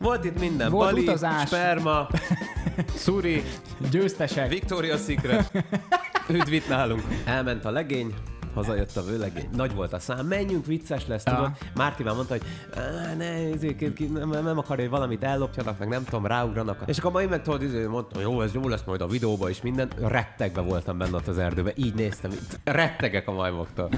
Volt itt minden. Volt Bali, utazás. sperma, szuri, győztesek, Victoria Secret. üdvít nálunk. Elment a legény, hazajött a vőlegény. Nagy volt a szám, menjünk, vicces lesz, tudod. Márti már mondta, hogy ne, ezért, ki, nem, nem akarja, hogy valamit ellopjanak, meg nem tudom, ráugranak. És akkor majd meg tudod, izé, mondta, jó, ez jó lesz majd a videóba is minden. Rettegve voltam benne ott az erdőbe, így néztem, itt rettegek a majmoktól.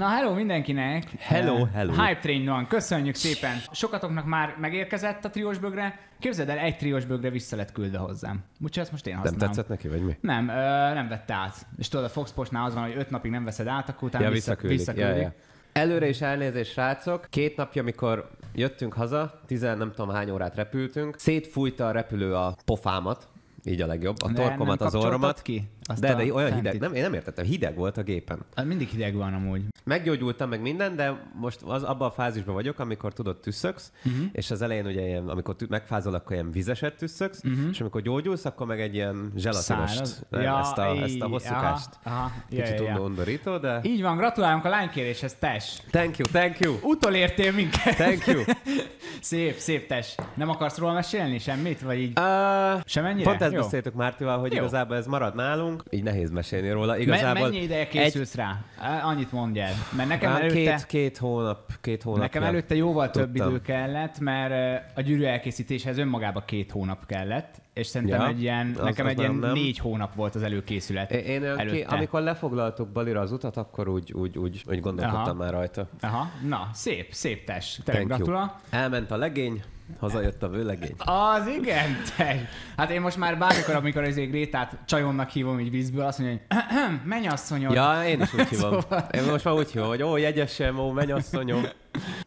Na, hello mindenkinek! Hello, eh, hello! Hype Train van, köszönjük szépen! Sokatoknak már megérkezett a triós bögre. Képzeld el, egy triós bögre vissza lett küldve hozzám. Úgyhogy ezt most én használom. Nem tetszett neki, vagy mi? Nem, ö, nem vette át. És tudod, a Fox Postnál az van, hogy öt napig nem veszed át, akkor utána ja, vissza, visszaküldik. visszaküldik. Ja, ja. Előre is elnézést, srácok. Két napja, amikor jöttünk haza, tizen nem tudom hány órát repültünk, szétfújta a repülő a pofámat, így a legjobb, a De torkomat, az orromat. ki? Azt de, de olyan hideg, nem, én nem értettem, hideg volt a gépen. Hát mindig hideg van amúgy. Meggyógyultam meg minden, de most az abban a fázisban vagyok, amikor tudod, tüsszöksz, uh-huh. és az elején ugye ilyen, amikor tü- megfázol, akkor ilyen vizeset tüsszöksz, uh-huh. és amikor gyógyulsz, akkor meg egy ilyen zselatinost, ja, ezt, a, í- ezt a hosszúkást. Aha, aha, Kicsit ja, ja. undorító, de... Így van, gratulálunk a lánykéréshez, tes! Thank you, thank you! Utolértél minket! Thank you! szép, szép tes. Nem akarsz róla mesélni semmit, vagy így? Uh, Sem ennyire? Pont ezt Jó. beszéltük Mártival, hogy Jó. igazából ez marad nálunk, így nehéz mesélni róla. Igazából mennyi ideje készülsz egy... rá? Annyit mondj el. Mert nekem előtte... Két, két, hónap, két hónap. Nekem előtte jóval tudtam. több idő kellett, mert a gyűrű elkészítéshez önmagába két hónap kellett, és szerintem ja, egy ilyen, nekem egy ilyen nem. négy hónap volt az előkészület. Én, én előtte. Ki, amikor lefoglaltuk Balira az utat, akkor úgy, úgy, úgy, úgy gondolkodtam Aha. már rajta. Aha, na, szép, szép test. Tényleg gratula. Elment a legény, Hazajött a vőlegény. Az igen, te. Hát én most már bármikor, amikor az Grétát csajonnak hívom így vízből, azt mondja, hogy menj asszonyom. Ja, én is úgy hívom. Szóval... Én most már úgy hívom, hogy ó, jegyesem, ó, menj asszonyom.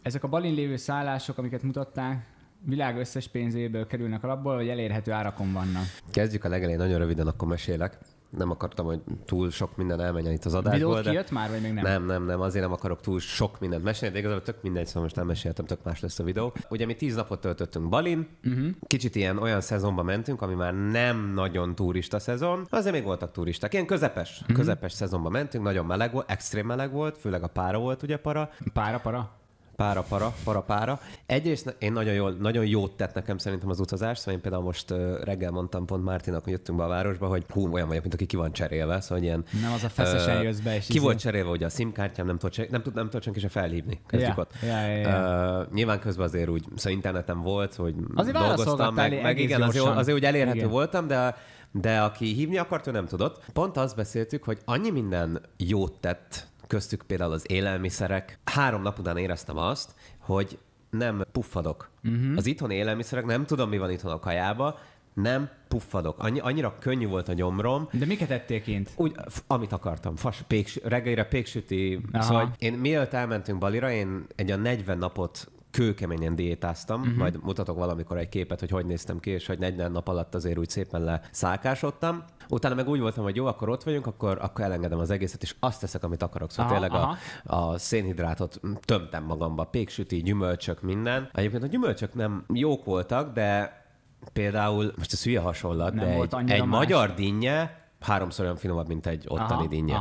Ezek a balin lévő szállások, amiket mutattál, világ összes pénzéből kerülnek alapból, vagy elérhető árakon vannak? Kezdjük a legelén, nagyon röviden akkor mesélek nem akartam, hogy túl sok minden elmenjen itt az adásból. De... kijött már, vagy még nem? Nem, nem, nem, azért nem akarok túl sok mindent mesélni, de igazából tök mindegy, szóval most nem meséltem, tök más lesz a videó. Ugye mi tíz napot töltöttünk Balin, uh-huh. kicsit ilyen olyan szezonba mentünk, ami már nem nagyon turista szezon, azért még voltak turisták, ilyen közepes, uh-huh. közepes szezonba mentünk, nagyon meleg volt, extrém meleg volt, főleg a pára volt ugye para. Pára, para? pára-para, para-pára. Egyrészt én nagyon, jól, nagyon jót tett nekem szerintem az utazás, szóval én például most reggel mondtam pont Mártinak, hogy jöttünk be a városba, hogy hú, olyan vagyok, mint aki ki van cserélve, szóval ilyen... Nem az a feszesen uh, jössz be. És ki izé... volt cserélve hogy a simkártyám, nem tud nem, tud, nem tud senki se felhívni. Kezdjük yeah, ott. Yeah, yeah, yeah. Uh, nyilván közben azért úgy, szóval internetem volt, hogy azért dolgoztam, meg, meg igen, azért, azért úgy elérhető igen. voltam, de de aki hívni akart, ő nem tudott. Pont azt beszéltük, hogy annyi minden jót tett köztük például az élelmiszerek. Három nap után éreztem azt, hogy nem puffadok. Uh-huh. Az itthoni élelmiszerek, nem tudom, mi van itthon a kajába, nem puffadok. Annyi, annyira könnyű volt a gyomrom. De miket ettél kint? Úgy, amit akartam. Fas, péks, reggelire péksüti. Szóval én mielőtt elmentünk Balira, én egy a 40 napot kőkeményen diétáztam, uh-huh. majd mutatok valamikor egy képet, hogy hogy néztem ki, és hogy 40 nap alatt azért úgy szépen le szálkásodtam. Utána meg úgy voltam, hogy jó, akkor ott vagyunk, akkor, akkor elengedem az egészet, és azt teszek, amit akarok. Szóval aha, tényleg aha. A, a szénhidrátot tömtem magamba, péksüti, gyümölcsök, minden. Egyébként a gyümölcsök nem jók voltak, de például, most ez hülye hasonlat, nem de egy, egy magyar dinnye háromszor olyan finomabb, mint egy ottani dinnye.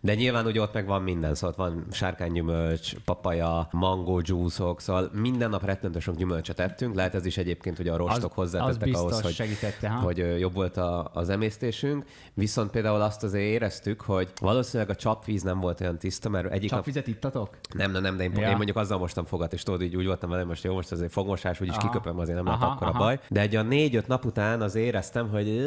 De nyilván ugye ott meg van minden, szóval ott van sárkánygyümölcs, papaja, mango juice-ok, szóval minden nap rettentő sok gyümölcset ettünk, lehet ez is egyébként ugye a rostok hozzátettek ahhoz, hogy, segítette, ha? hogy jobb volt a, az emésztésünk, viszont például azt azért éreztük, hogy valószínűleg a csapvíz nem volt olyan tiszta, mert egyik Csapvizet nap... ittatok? Nem, nem, nem, de én, ja. én mondjuk azzal mostam fogat, és tudod, így úgy voltam vele, most jó, most azért fogmosás, úgyis aha. kiköpöm, azért nem aha, lett akkor a baj. De egy a négy-öt nap után az éreztem, hogy,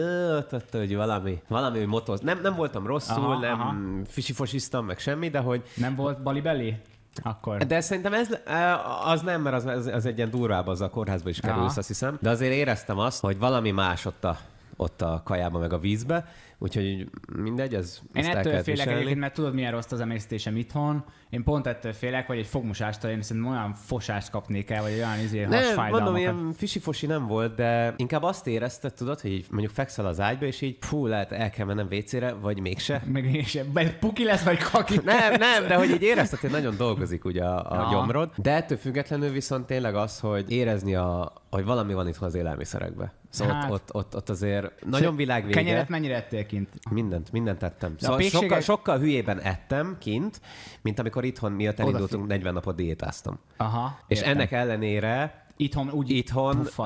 hogy valami, valami ő motoz. Nem, nem voltam rosszul, aha, nem fisifosiztam, meg semmi, de hogy... Nem volt bali belé? Akkor. De szerintem ez, e, az nem, mert az, az egy ilyen durvább, az a kórházba is kerülsz, Aha. azt hiszem. De azért éreztem azt, hogy valami más ott a, ott a kajában, meg a vízbe, Úgyhogy mindegy, ez Én ettől félek egyébként, mert tudod, milyen rossz az emésztésem itthon. Én pont ettől félek, hogy egy fogmosástól én szerintem olyan fosást kapnék el, vagy olyan izé Nem, mondom, ilyen fisi-fosi nem volt, de inkább azt érezted, tudod, hogy így mondjuk fekszel az ágyba, és így fú, lehet el kell mennem vécére, vagy mégse. Meg mégse. Puki lesz, vagy kaki lesz. Nem, nem, de hogy így érezted, hogy nagyon dolgozik ugye a, a gyomrod. De ettől függetlenül viszont tényleg az, hogy érezni a, hogy valami van itt az élelmiszerekben. Szóval hát, ott, ott, ott, azért nagyon világvége. Kenyeret mennyire ettél? kint? Mindent, mindent ettem. Szóval pékségek... sokkal, sokkal hülyében ettem kint, mint amikor itthon miatt elindultunk, Odafin. 40 napot diétáztam. Aha, és értem. ennek ellenére Itthon úgy Itthon Puff,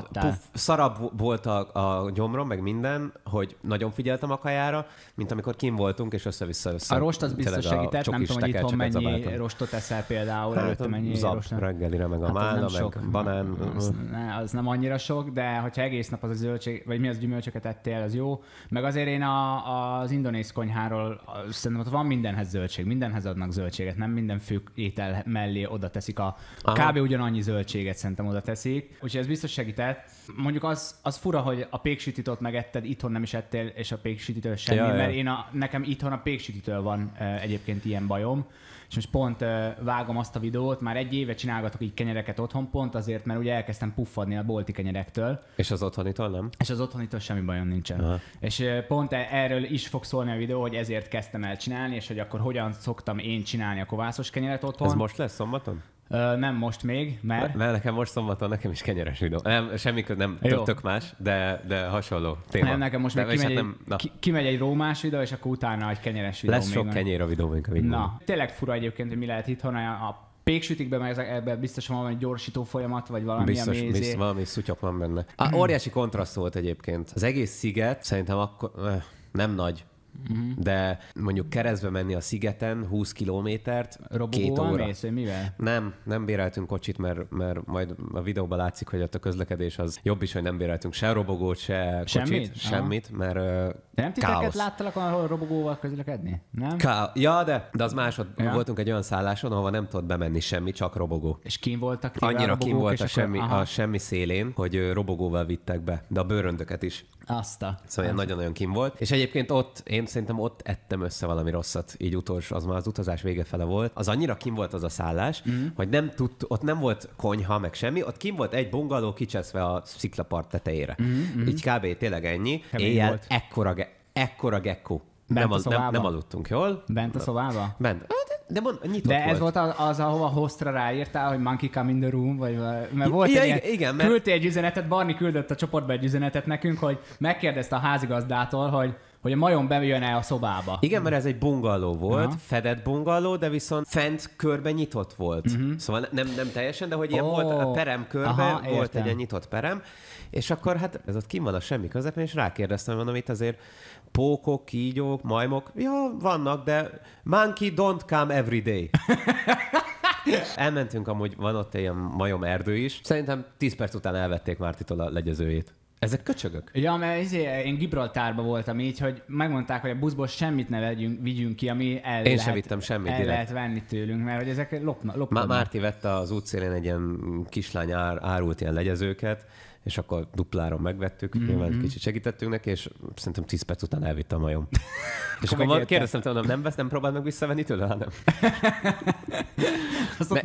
szarabb volt a, a gyomrom, meg minden, hogy nagyon figyeltem a kajára, mint amikor kim voltunk, és össze-vissza össze. A rost az biztos segített, nem tudom, hogy itthon mennyi zabáltam. rostot eszel például, hát, előtte mennyi zab, rostot. reggelire, meg a hát mála, meg sok. banán. Az, ne, az nem annyira sok, de hogyha egész nap az a zöldség, vagy mi az gyümölcsöket ettél, az jó. Meg azért én a, az indonész konyháról, szerintem ott van mindenhez zöldség, mindenhez adnak zöldséget, nem minden fő étel mellé oda teszik a, Aha. kb. ugyanannyi zöldséget szerintem oda teszik teszik, úgyhogy ez biztos segített. Mondjuk az, az fura, hogy a péksütitot megetted, itthon nem is ettél, és a péksütitől semmi, ja, mert ja. én a, nekem itthon a péksütitől van e, egyébként ilyen bajom. És most pont e, vágom azt a videót, már egy éve csinálgatok így kenyereket otthon, pont azért, mert ugye elkezdtem puffadni a bolti kenyerektől. És az otthonitól nem? És az otthonitól semmi bajom nincsen. Aha. És e, pont erről is fog szólni a videó, hogy ezért kezdtem el csinálni, és hogy akkor hogyan szoktam én csinálni a kovászos kenyeret otthon. Ez most lesz szombaton? Ö, nem most még, mert... Mert nekem most szombaton, nekem is kenyeres videó. Nem, semmi köz, nem Jó. tök más, de, de hasonló téma. Nem, nekem most de még kimegy, hát nem, egy, kimegy egy rómás videó, és akkor utána egy kenyeres videó. Lesz még sok kenyér a videó, a videó. Na, tényleg fura egyébként, hogy mi lehet itthon a péksütikben, mert ebben biztos van valami gyorsító folyamat, vagy valami biztos, ami biztos, izé- valami szutyak van benne. A óriási kontraszt volt egyébként. Az egész sziget szerintem akkor... Nem nagy, Uh-huh. De mondjuk keresztbe menni a szigeten 20 kilométert, két óra. Mész, mivel? Nem, nem béreltünk kocsit, mert, mert majd a videóban látszik, hogy ott a közlekedés az jobb is, hogy nem béreltünk se robogót, se kocsit, semmit, semmit mert de nem titeket káosz. láttalak, ahol robogóval közlekedni? Nem? Ká- ja, de, de az másod. Ja. Voltunk egy olyan szálláson, ahol nem tudott bemenni semmi, csak robogó. És kim voltak? Annyira kim volt a semmi, a semmi szélén, hogy robogóval vittek be, de a bőröndöket is. Azt a. Szóval ilyen nagyon-nagyon kim volt. És egyébként ott, én szerintem ott ettem össze valami rosszat, így utolsó, az már az utazás vége fele volt. Az annyira kim volt az a szállás, mm. hogy nem tud, ott nem volt konyha, meg semmi, ott kim volt egy bungaló kicseszve a sziklapart tetejére. Mm, hmm Így kb. tényleg ennyi. Éjjel volt. ekkora Ekkora gekkó. Bent nem, az, nem, nem aludtunk, jól? Bent a szobába? Bent. Hát, de, mond, nyitott De ez volt. volt az, az ahova hostra ráírtál, hogy monkey come in the room, vagy mert volt ja, egy igen, ilyen, igen, mert... egy üzenetet, Barni küldött a csoportba egy üzenetet nekünk, hogy megkérdezte a házigazdától, hogy hogy a majom bejön-e a szobába. Igen, mert ez egy bungaló volt, uh-huh. fedett bungaló, de viszont fent körben nyitott volt. Uh-huh. Szóval nem, nem teljesen, de hogy ilyen oh. volt a perem körben, Aha, volt értem. egy nyitott perem, és akkor hát ez ott kim van a semmi közepén, és rákérdeztem, mondom, itt azért pókok, kígyók, majmok, ja, vannak, de monkey don't come every day. Elmentünk amúgy, van ott egy ilyen majom erdő is. Szerintem 10 perc után elvették Mártitól a legyezőjét. Ezek köcsögök? Ja, mert izé, én Gibraltárba voltam így, hogy megmondták, hogy a buszból semmit ne vegyünk, vigyünk ki, ami el Én lehet, sem vittem semmit el lehet venni tőlünk, mert hogy ezek lopnak. Lopna Márti vette az útszélén egy ilyen kislány ár, árult ilyen legyezőket, és akkor dupláron megvettük, mm-hmm. nyilván kicsit segítettünk neki, és szerintem 10 perc után elvitt a majom. és akkor kérdeztem tőle, nem vesz, nem próbáld meg visszavenni tőle, hanem.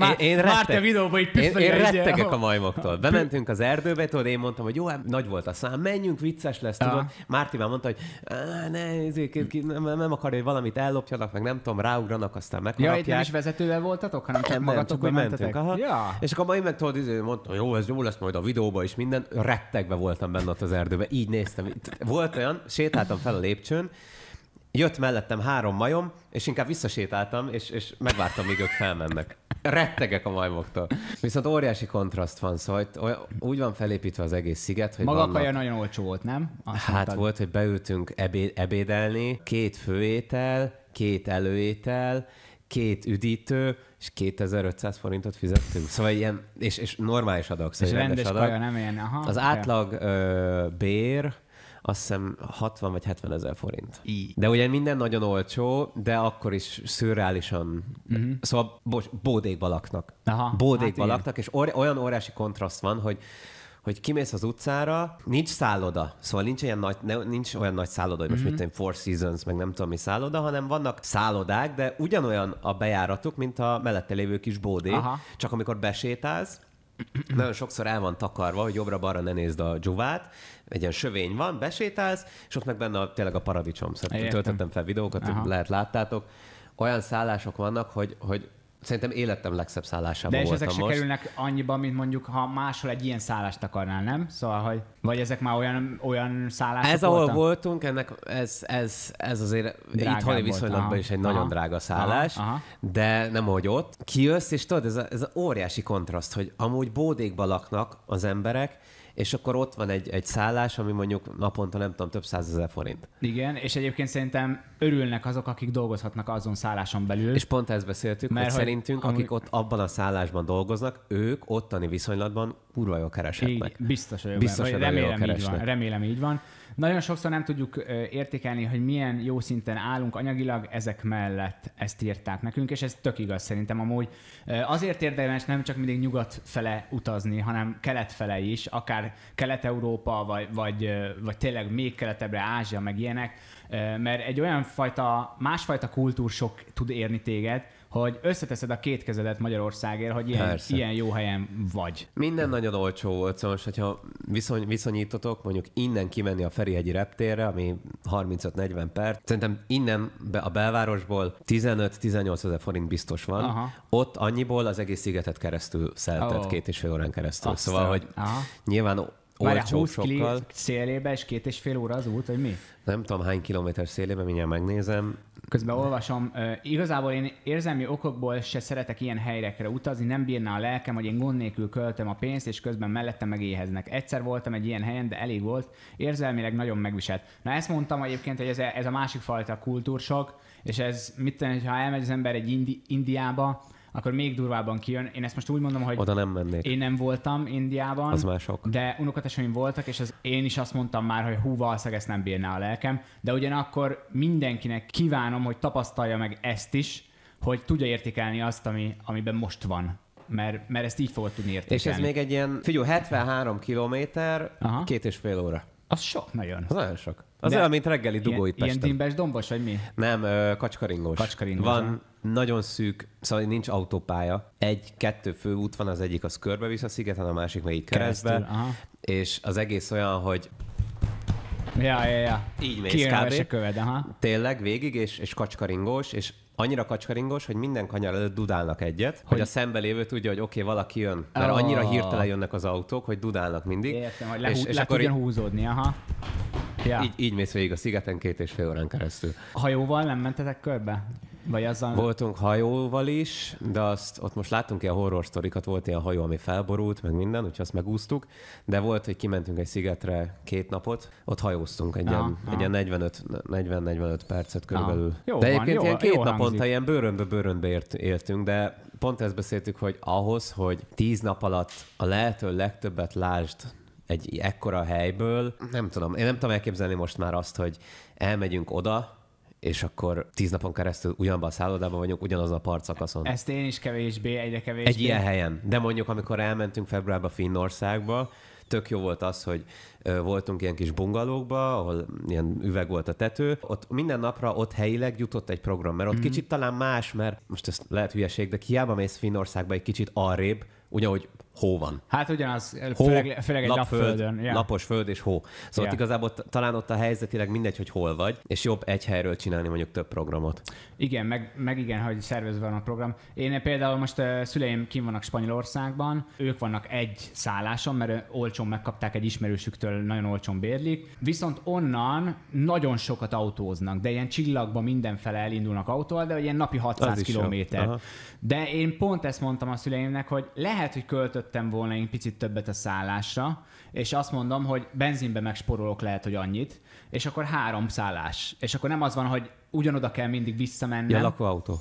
Már, én, én már te videóban így én, én rettegek a majmoktól. Bementünk az erdőbe, tudod, én mondtam, hogy jó, hát nagy volt a szám, menjünk, vicces lesz, tudod. Márti már mondta, hogy ne, izé, nem, nem akarja, hogy valamit ellopjanak, meg nem tudom, ráugranak, aztán megharapják. Ja, nem is vezetővel voltatok, hanem csak magatokkal mentetek. Ja. És akkor majd meg tudod, izé, mondta, jó, ez jó lesz majd a videóba is minden. Rettegve voltam benne ott az erdőbe, így néztem. Volt olyan, sétáltam fel a lépcsőn, jött mellettem három majom, és inkább visszasétáltam, és, és megvártam, míg ők felmennek. Rettegek a majmoktól. Viszont óriási kontraszt van, szóval úgy van felépítve az egész sziget, hogy Maga vannak... a nagyon olcsó volt, nem? Azt hát mondtad. volt, hogy beültünk ebéd, ebédelni, két főétel, két előétel, két üdítő, és 2500 forintot fizettünk. Szóval ilyen, és, és normális adag, szóval és rendes, rendes adag. Kaja, nem ilyen, aha, az átlag ö, bér azt hiszem 60 vagy 70 ezer forint. I. De ugye minden nagyon olcsó, de akkor is szürreálisan, uh-huh. szóval bocs, bódékba laknak. Aha, bódékba hát laknak, és or- olyan órási kontraszt van, hogy hogy kimész az utcára, nincs szálloda, szóval nincs olyan nagy, ne, nincs olyan nagy szálloda, hogy most mm-hmm. mit mhm. Four Seasons, meg nem tudom mi szálloda, hanem vannak szállodák, de ugyanolyan a bejáratuk, mint a mellette lévő kis bódé, Aha. csak amikor besétálsz, nagyon sokszor el van takarva, hogy jobbra-balra ne nézd a dzsuvát, egy ilyen sövény van, besétálsz, és ott meg benne a, tényleg a paradicsom. Szóval Értem. töltöttem fel videókat, Aha. lehet láttátok. Olyan szállások vannak, hogy, hogy Szerintem életem legszebb szállásában De és ezek se kerülnek annyiba, mint mondjuk, ha máshol egy ilyen szállást akarnál, nem? Szóval, hogy... Vagy ezek már olyan, olyan szállások Ez, voltam? ahol voltunk, ennek ez, ez, ez azért Drágán itthoni viszonylatban aha, is egy aha, nagyon drága szállás, aha, aha. de nem, hogy ott. Kijössz, és tudod, ez, a, ez a óriási kontraszt, hogy amúgy bódékba laknak az emberek, és akkor ott van egy, egy szállás, ami mondjuk naponta nem tudom, több százezer forint. Igen, és egyébként szerintem örülnek azok, akik dolgozhatnak azon szálláson belül. És pont ezt beszéltük, mert hogy, hogy szerintünk, amik... akik ott abban a szállásban dolgoznak, ők ottani viszonylatban kurva jól kereshetnek. Így, biztos, hogy biztos, hogy remélem, remélem így van. Nagyon sokszor nem tudjuk értékelni, hogy milyen jó szinten állunk anyagilag, ezek mellett ezt írták nekünk, és ez tök igaz szerintem amúgy. Azért érdemes nem csak mindig nyugat fele utazni, hanem kelet fele is, akár Kelet-Európa, vagy, vagy, vagy tényleg még keletebbre, Ázsia, meg ilyenek, mert egy olyan fajta, másfajta sok tud érni téged, hogy összeteszed a két kezedet Magyarországért, hogy ilyen, ilyen jó helyen vagy. Minden hmm. nagyon olcsó volt, szóval most, hogyha viszony, viszonyítotok, mondjuk innen kimenni a Ferihegyi reptérre, ami 35-40 perc, szerintem innen be, a belvárosból 15-18 ezer forint biztos van, Aha. ott annyiból az egész szigetet keresztül szeltett, oh. két és fél órán keresztül. Aztán. Szóval, hogy Aha. nyilván Várjál, 20 sokkal. szélébe és két és fél óra az út, vagy mi? Nem tudom hány kilométer szélébe, mindjárt megnézem. Közben olvasom, igazából én érzelmi okokból se szeretek ilyen helyekre utazni, nem bírná a lelkem, hogy én gond nélkül költöm a pénzt, és közben mellettem megéheznek. Egyszer voltam egy ilyen helyen, de elég volt, érzelmileg nagyon megviselt. Na ezt mondtam egyébként, hogy ez a, ez a másik fajta kultúrsok, és ez mit tenni, ha elmegy az ember egy Indi- Indiába, akkor még durvábban kijön. Én ezt most úgy mondom, hogy oda nem mennék. Én nem voltam Indiában, az mások. de unokateseim voltak, és az, én is azt mondtam már, hogy hú, valószínűleg ezt nem bírná a lelkem, de ugyanakkor mindenkinek kívánom, hogy tapasztalja meg ezt is, hogy tudja értékelni azt, ami, amiben most van mert, mert ezt így fogod tudni értékelni. És ez még egy ilyen, figyelj, 73 kilométer, két és fél óra. Az sok nagyon. Az nagyon sok. Az olyan, mint reggeli dugó itt Ilyen dimbes dombos, vagy mi? Nem, kacskaringos. kacskaringós. Kacskaringós. Van nagyon szűk, szóval nincs autópálya. Egy-kettő fő út van, az egyik az körbe visz a szigeten, a másik meg így keresztbe. és az egész olyan, hogy Ja, ja, ja. így mész kb. köved, aha. Tényleg végig, és, és kacskaringós, és annyira kacskaringós, hogy minden kanyar előtt dudálnak egyet, hogy, a szembe lévő tudja, hogy oké, okay, valaki jön. Mert oh. annyira hirtelen jönnek az autók, hogy dudálnak mindig. Értem, hogy le, és, és le akkor tudjon így- húzódni, aha. Ja. Így, így mész végig a szigeten két és fél órán keresztül. Hajóval nem mentetek körbe? Vagy azzal... Voltunk hajóval is, de azt ott most láttunk ilyen horror sztorikat, volt ilyen hajó, ami felborult, meg minden, úgyhogy azt megúsztuk, de volt, hogy kimentünk egy szigetre két napot, ott hajóztunk egy ilyen, egy ilyen 40-45 percet körülbelül. Jó, de egyébként van, jó, ilyen két jó naponta ilyen bőrönbe-bőrönbe ért, éltünk, de pont ezt beszéltük, hogy ahhoz, hogy tíz nap alatt a lehető legtöbbet lásd egy ekkora helyből. Nem tudom, én nem tudom elképzelni most már azt, hogy elmegyünk oda, és akkor tíz napon keresztül ugyanabban a szállodában vagyunk, ugyanaz a partszakaszon. Ezt én is kevésbé, egyre kevésbé. Egy ilyen helyen. De mondjuk, amikor elmentünk februárba Finnországba, tök jó volt az, hogy voltunk ilyen kis bungalókba, ahol ilyen üveg volt a tető. Ott minden napra ott helyileg jutott egy program, mert ott mm-hmm. kicsit talán más, mert most ez lehet hülyeség, de hiába mész Finnországba egy kicsit arrébb, ugyanúgy hó van. Hát ugyanaz, hó, főleg, főleg egy lapföld, lapföldön. Ja. Lapos föld és hó. Szóval yeah. igazából talán ott a helyzetileg mindegy, hogy hol vagy, és jobb egy helyről csinálni mondjuk több programot. Igen, meg, meg igen, hogy szervezve van a program. Én például most a szüleim kim vannak Spanyolországban, ők vannak egy szálláson, mert olcsón megkapták egy ismerősüktől, nagyon olcsón bérlik. Viszont onnan nagyon sokat autóznak, de ilyen csillagban mindenfele elindulnak autóval, de ilyen napi 600 kilométer. De én pont ezt mondtam a szüleimnek, hogy lehet, hogy költött költöttem volna egy picit többet a szállásra, és azt mondom, hogy benzinbe megsporolok lehet, hogy annyit, és akkor három szállás. És akkor nem az van, hogy ugyanoda kell mindig visszamennem. Ja, lakóautó.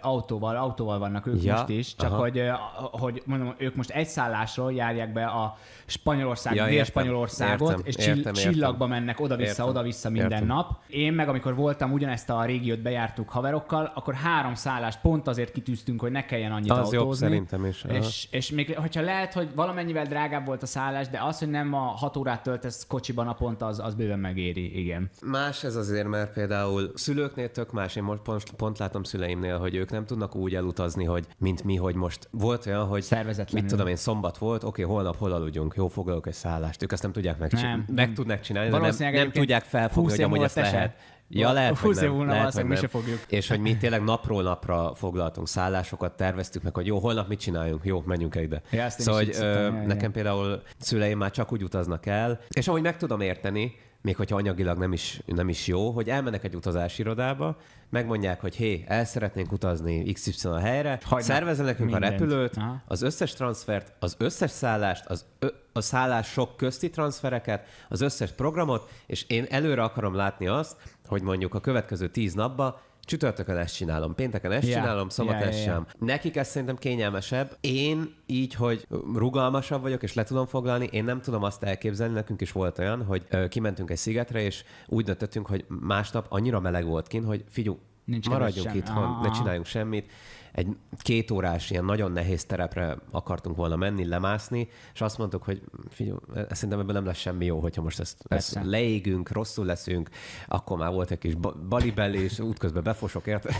Autóval, autóval vannak ők ja, most is, csak aha. hogy, hogy mondom, ők most egy szállásról járják be a Spanyolország, ja, Dél-Spanyolországot, értem, és értem, értem, csillagba mennek oda-vissza, oda-vissza minden értem. nap. Én meg, amikor voltam, ugyanezt a régiót bejártuk haverokkal, akkor három szállást pont azért kitűztünk, hogy ne kelljen annyit az autózni. Jobb, szerintem is. És, és még, hogyha lehet, hogy valamennyivel drágább volt a szállás, de az, hogy nem a hat órát töltesz kocsiban naponta, az, az bőven megéri, igen. Más ez azért, mert például szülők szülőknél tök más. Én most pont, pont látom szüleimnél, hogy ők nem tudnak úgy elutazni, hogy mint mi, hogy most volt olyan, hogy Mit tudom én, szombat volt, oké, holnap hol aludjunk, jó, foglalok egy szállást. Ők ezt nem tudják megcsinálni. Nem. Meg tudnak csinálni, de nem, nem tudják felfogni, hogy amúgy ezt lehet. Ja, lehet, hogy nem. múlva lehet, hogy mi se fogjuk. És hogy mi tényleg napról napra foglaltunk szállásokat, terveztük meg, hogy jó, holnap mit csináljunk, jó, menjünk egybe. ide. Ja, szóval, hogy, ö, nekem például szüleim már csak úgy utaznak el, és ahogy meg tudom érteni, még hogyha anyagilag nem is, nem is jó, hogy elmennek egy utazási irodába, megmondják, hogy hé, el szeretnénk utazni XY a helyre, Hagyna. nekünk mindent. a repülőt, Aha. az összes transfert, az összes szállást, az ö- a szállások közti transfereket, az összes programot, és én előre akarom látni azt, hogy mondjuk a következő tíz napban Csütörtökön ezt csinálom, pénteken ezt yeah. csinálom, szombat yeah, ezt yeah, sem. Yeah. Nekik ez szerintem kényelmesebb. Én így, hogy rugalmasabb vagyok, és le tudom foglalni, én nem tudom azt elképzelni, nekünk is volt olyan, hogy ö, kimentünk egy szigetre, és úgy döntöttünk, hogy másnap annyira meleg volt kint, hogy figyú, maradjunk itthon, ne csináljunk semmit egy két órás, ilyen nagyon nehéz terepre akartunk volna menni, lemászni, és azt mondtuk, hogy figyelj, szerintem ebben nem lesz semmi jó, hogyha most ezt, ezt leégünk, rosszul leszünk, akkor már volt egy kis balibelli, és útközben befosok, érted?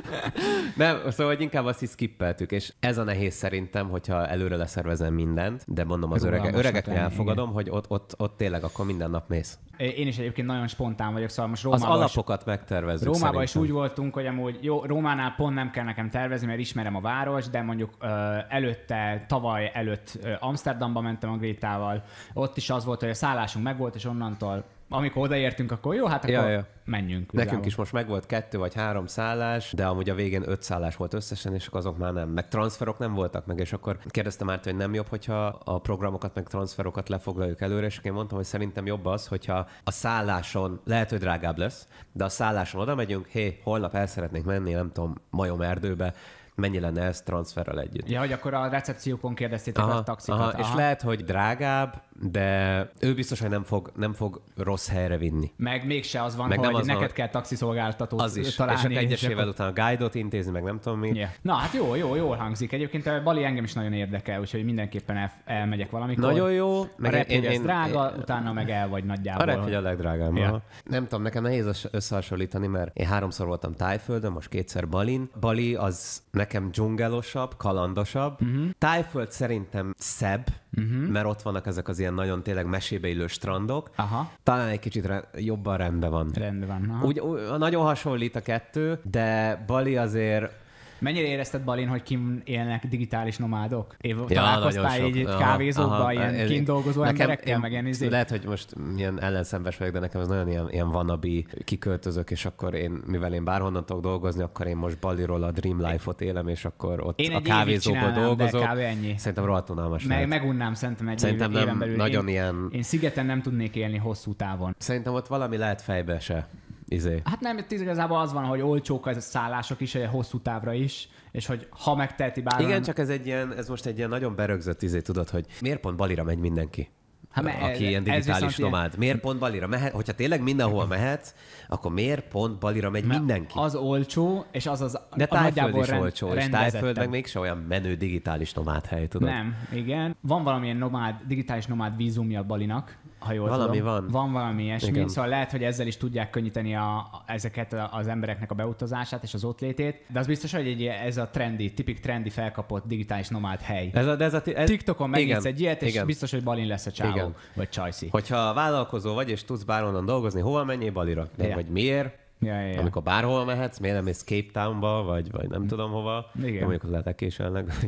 nem, szóval hogy inkább azt is skippeltük, és ez a nehéz szerintem, hogyha előre leszervezem mindent, de mondom az öregek, öregeknél elfogadom, igen. hogy ott, ott, ott tényleg akkor minden nap mész. Én is egyébként nagyon spontán vagyok, szóval most Rómában Az alapokat megtervezünk. megtervezzük Rómában is úgy voltunk, hogy amúgy jó, Rómánál pont nem kell nekem tudnám tervezni, mert ismerem a város, de mondjuk ö, előtte, tavaly előtt ö, Amsterdamba mentem a Grétával, ott is az volt, hogy a szállásunk megvolt, és onnantól amikor odaértünk, akkor jó, hát akkor ja, ja. menjünk. Vizába. Nekünk is most megvolt kettő vagy három szállás, de amúgy a végén öt szállás volt összesen, és akkor azok már nem. Meg transferok nem voltak meg, és akkor kérdeztem már, hogy nem jobb, hogyha a programokat meg transferokat lefoglaljuk előre, és én mondtam, hogy szerintem jobb az, hogyha a szálláson lehet, hogy drágább lesz, de a szálláson oda megyünk, hé, holnap el szeretnék menni, nem tudom, majom erdőbe, mennyi lenne ez transferrel együtt. Ja, hogy akkor a recepciókon kérdeztétek aha, a taxikat. Aha, aha. És lehet, hogy drágább, de ő biztos, hogy nem fog, nem fog rossz helyre vinni. Meg mégse az van, meg hogy az neked van, kell taxiszolgáltatót az is. találni. És akkor egyesével és utána a guide-ot intézni, meg nem tudom mi. Yeah. Na hát jó, jó, jól hangzik. Egyébként a eh, Bali engem is nagyon érdekel, úgyhogy mindenképpen el, elmegyek valamikor. Nagyon jó. Meg a én, én, drága, én, utána meg el vagy nagyjából. A hogy a legdrágább. Yeah. Nem tudom, nekem nehéz összehasonlítani, mert én háromszor voltam Tájföldön, most kétszer Balin. Bali az nekem nekem dzsungelosabb, kalandosabb. Uh-huh. Tájföld szerintem szebb, uh-huh. mert ott vannak ezek az ilyen nagyon tényleg mesébe élő strandok. Aha. Talán egy kicsit re- jobban rendben van. Rendben van. Aha. Úgy, úgy, nagyon hasonlít a kettő, de Bali azért Mennyire érezted Balin, hogy kim élnek digitális nomádok? Év, ja, találkoztál egy sok. kávézókban, ilyen ez, kint dolgozó emberekkel, én, meg ilyen izé? Lehet, hogy most ilyen ellenszembes vagyok, de nekem ez nagyon ilyen, ilyen vanabi kiköltözök, és akkor én, mivel én bárhonnan tudok dolgozni, akkor én most Baliról a Dream Life-ot élem, és akkor ott én a kávézóban dolgozok. De kb. ennyi. Szerintem rohadt unalmas meg, Megunnám szerintem egy szerintem év, nem, belül. Nagyon én, ilyen... én szigeten nem tudnék élni hosszú távon. Szerintem ott valami lehet fejbe se izé. Hát nem, itt igazából az van, hogy olcsók ez a szállások is, hosszú távra is, és hogy ha megteheti bár. Igen, csak ez egy ilyen, ez most egy ilyen nagyon berögzött izé, tudod, hogy miért pont Balira megy mindenki? Hát mert aki ez, ilyen digitális nomád. Ilyen... Miért pont Balira mehet? Hogyha tényleg mindenhol mehetsz, akkor miért pont Balira megy Mert mindenki? Az olcsó, és az az De tájföld is rend, olcsó, és tájföld meg mégse olyan menő digitális nomád hely, tudod? Nem, igen. Van valamilyen nomád, digitális nomád vízumja Balinak, ha jól valami tudom. van. Van valami ilyesmi, Igen. szóval lehet, hogy ezzel is tudják könnyíteni a, ezeket az embereknek a beutazását és az ott létét, de az biztos, hogy egy, ez a trendi, tipik trendi felkapott digitális nomád hely. Ez a, ez a, ez... TikTokon megnéz egy ilyet, és Igen. biztos, hogy Balin lesz a csávó, Igen. vagy Csajci. Hogyha vállalkozó vagy, és tudsz bárhonnan dolgozni, hova menjél Balira? De, vagy miért? Ja, ja, ja. Amikor bárhol mehetsz, miért nem mész Cape Townba, vagy, vagy nem tudom hova. Igen. mondjuk, hogy lehet elkéselnek.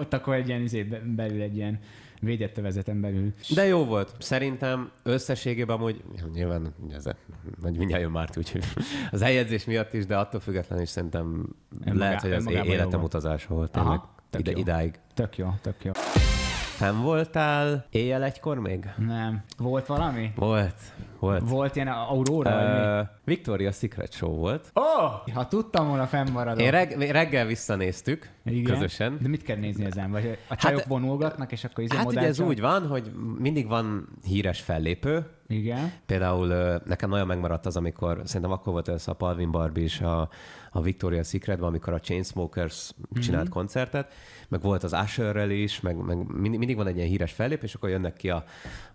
Ott akkor egy ilyen izé, belül egy ilyen védett vezetem belül. De jó volt. Szerintem összességében amúgy, nyilván ez nagy mindjárt jön Márti, úgyhogy az eljegyzés miatt is, de attól függetlenül is szerintem Önmagá, lehet, hogy az életem utazása volt tényleg ide, jó. idáig. Tök jó, tök jó fenn voltál éjjel egykor még? Nem. Volt valami? Volt. Volt. Volt ilyen Aurora? Uh, vagy mi? Victoria Secret Show volt. Oh! Ha tudtam volna, fennmaradok. Én reg- reggel visszanéztük Igen? közösen. De mit kell nézni ezen? Vagy a hát, csajok hát, vonulgatnak, és akkor izé Hát ugye ez úgy van, hogy mindig van híres fellépő, igen. Például nekem nagyon megmaradt az, amikor szerintem akkor volt ez a Palvin Barbie is a a Victoria's Secretben, amikor a Chainsmokers mhm. csinált mm-hmm. koncertet, meg volt az Usherrel is, meg, meg mindig, mindig van egy ilyen híres fellépés, akkor jönnek ki a,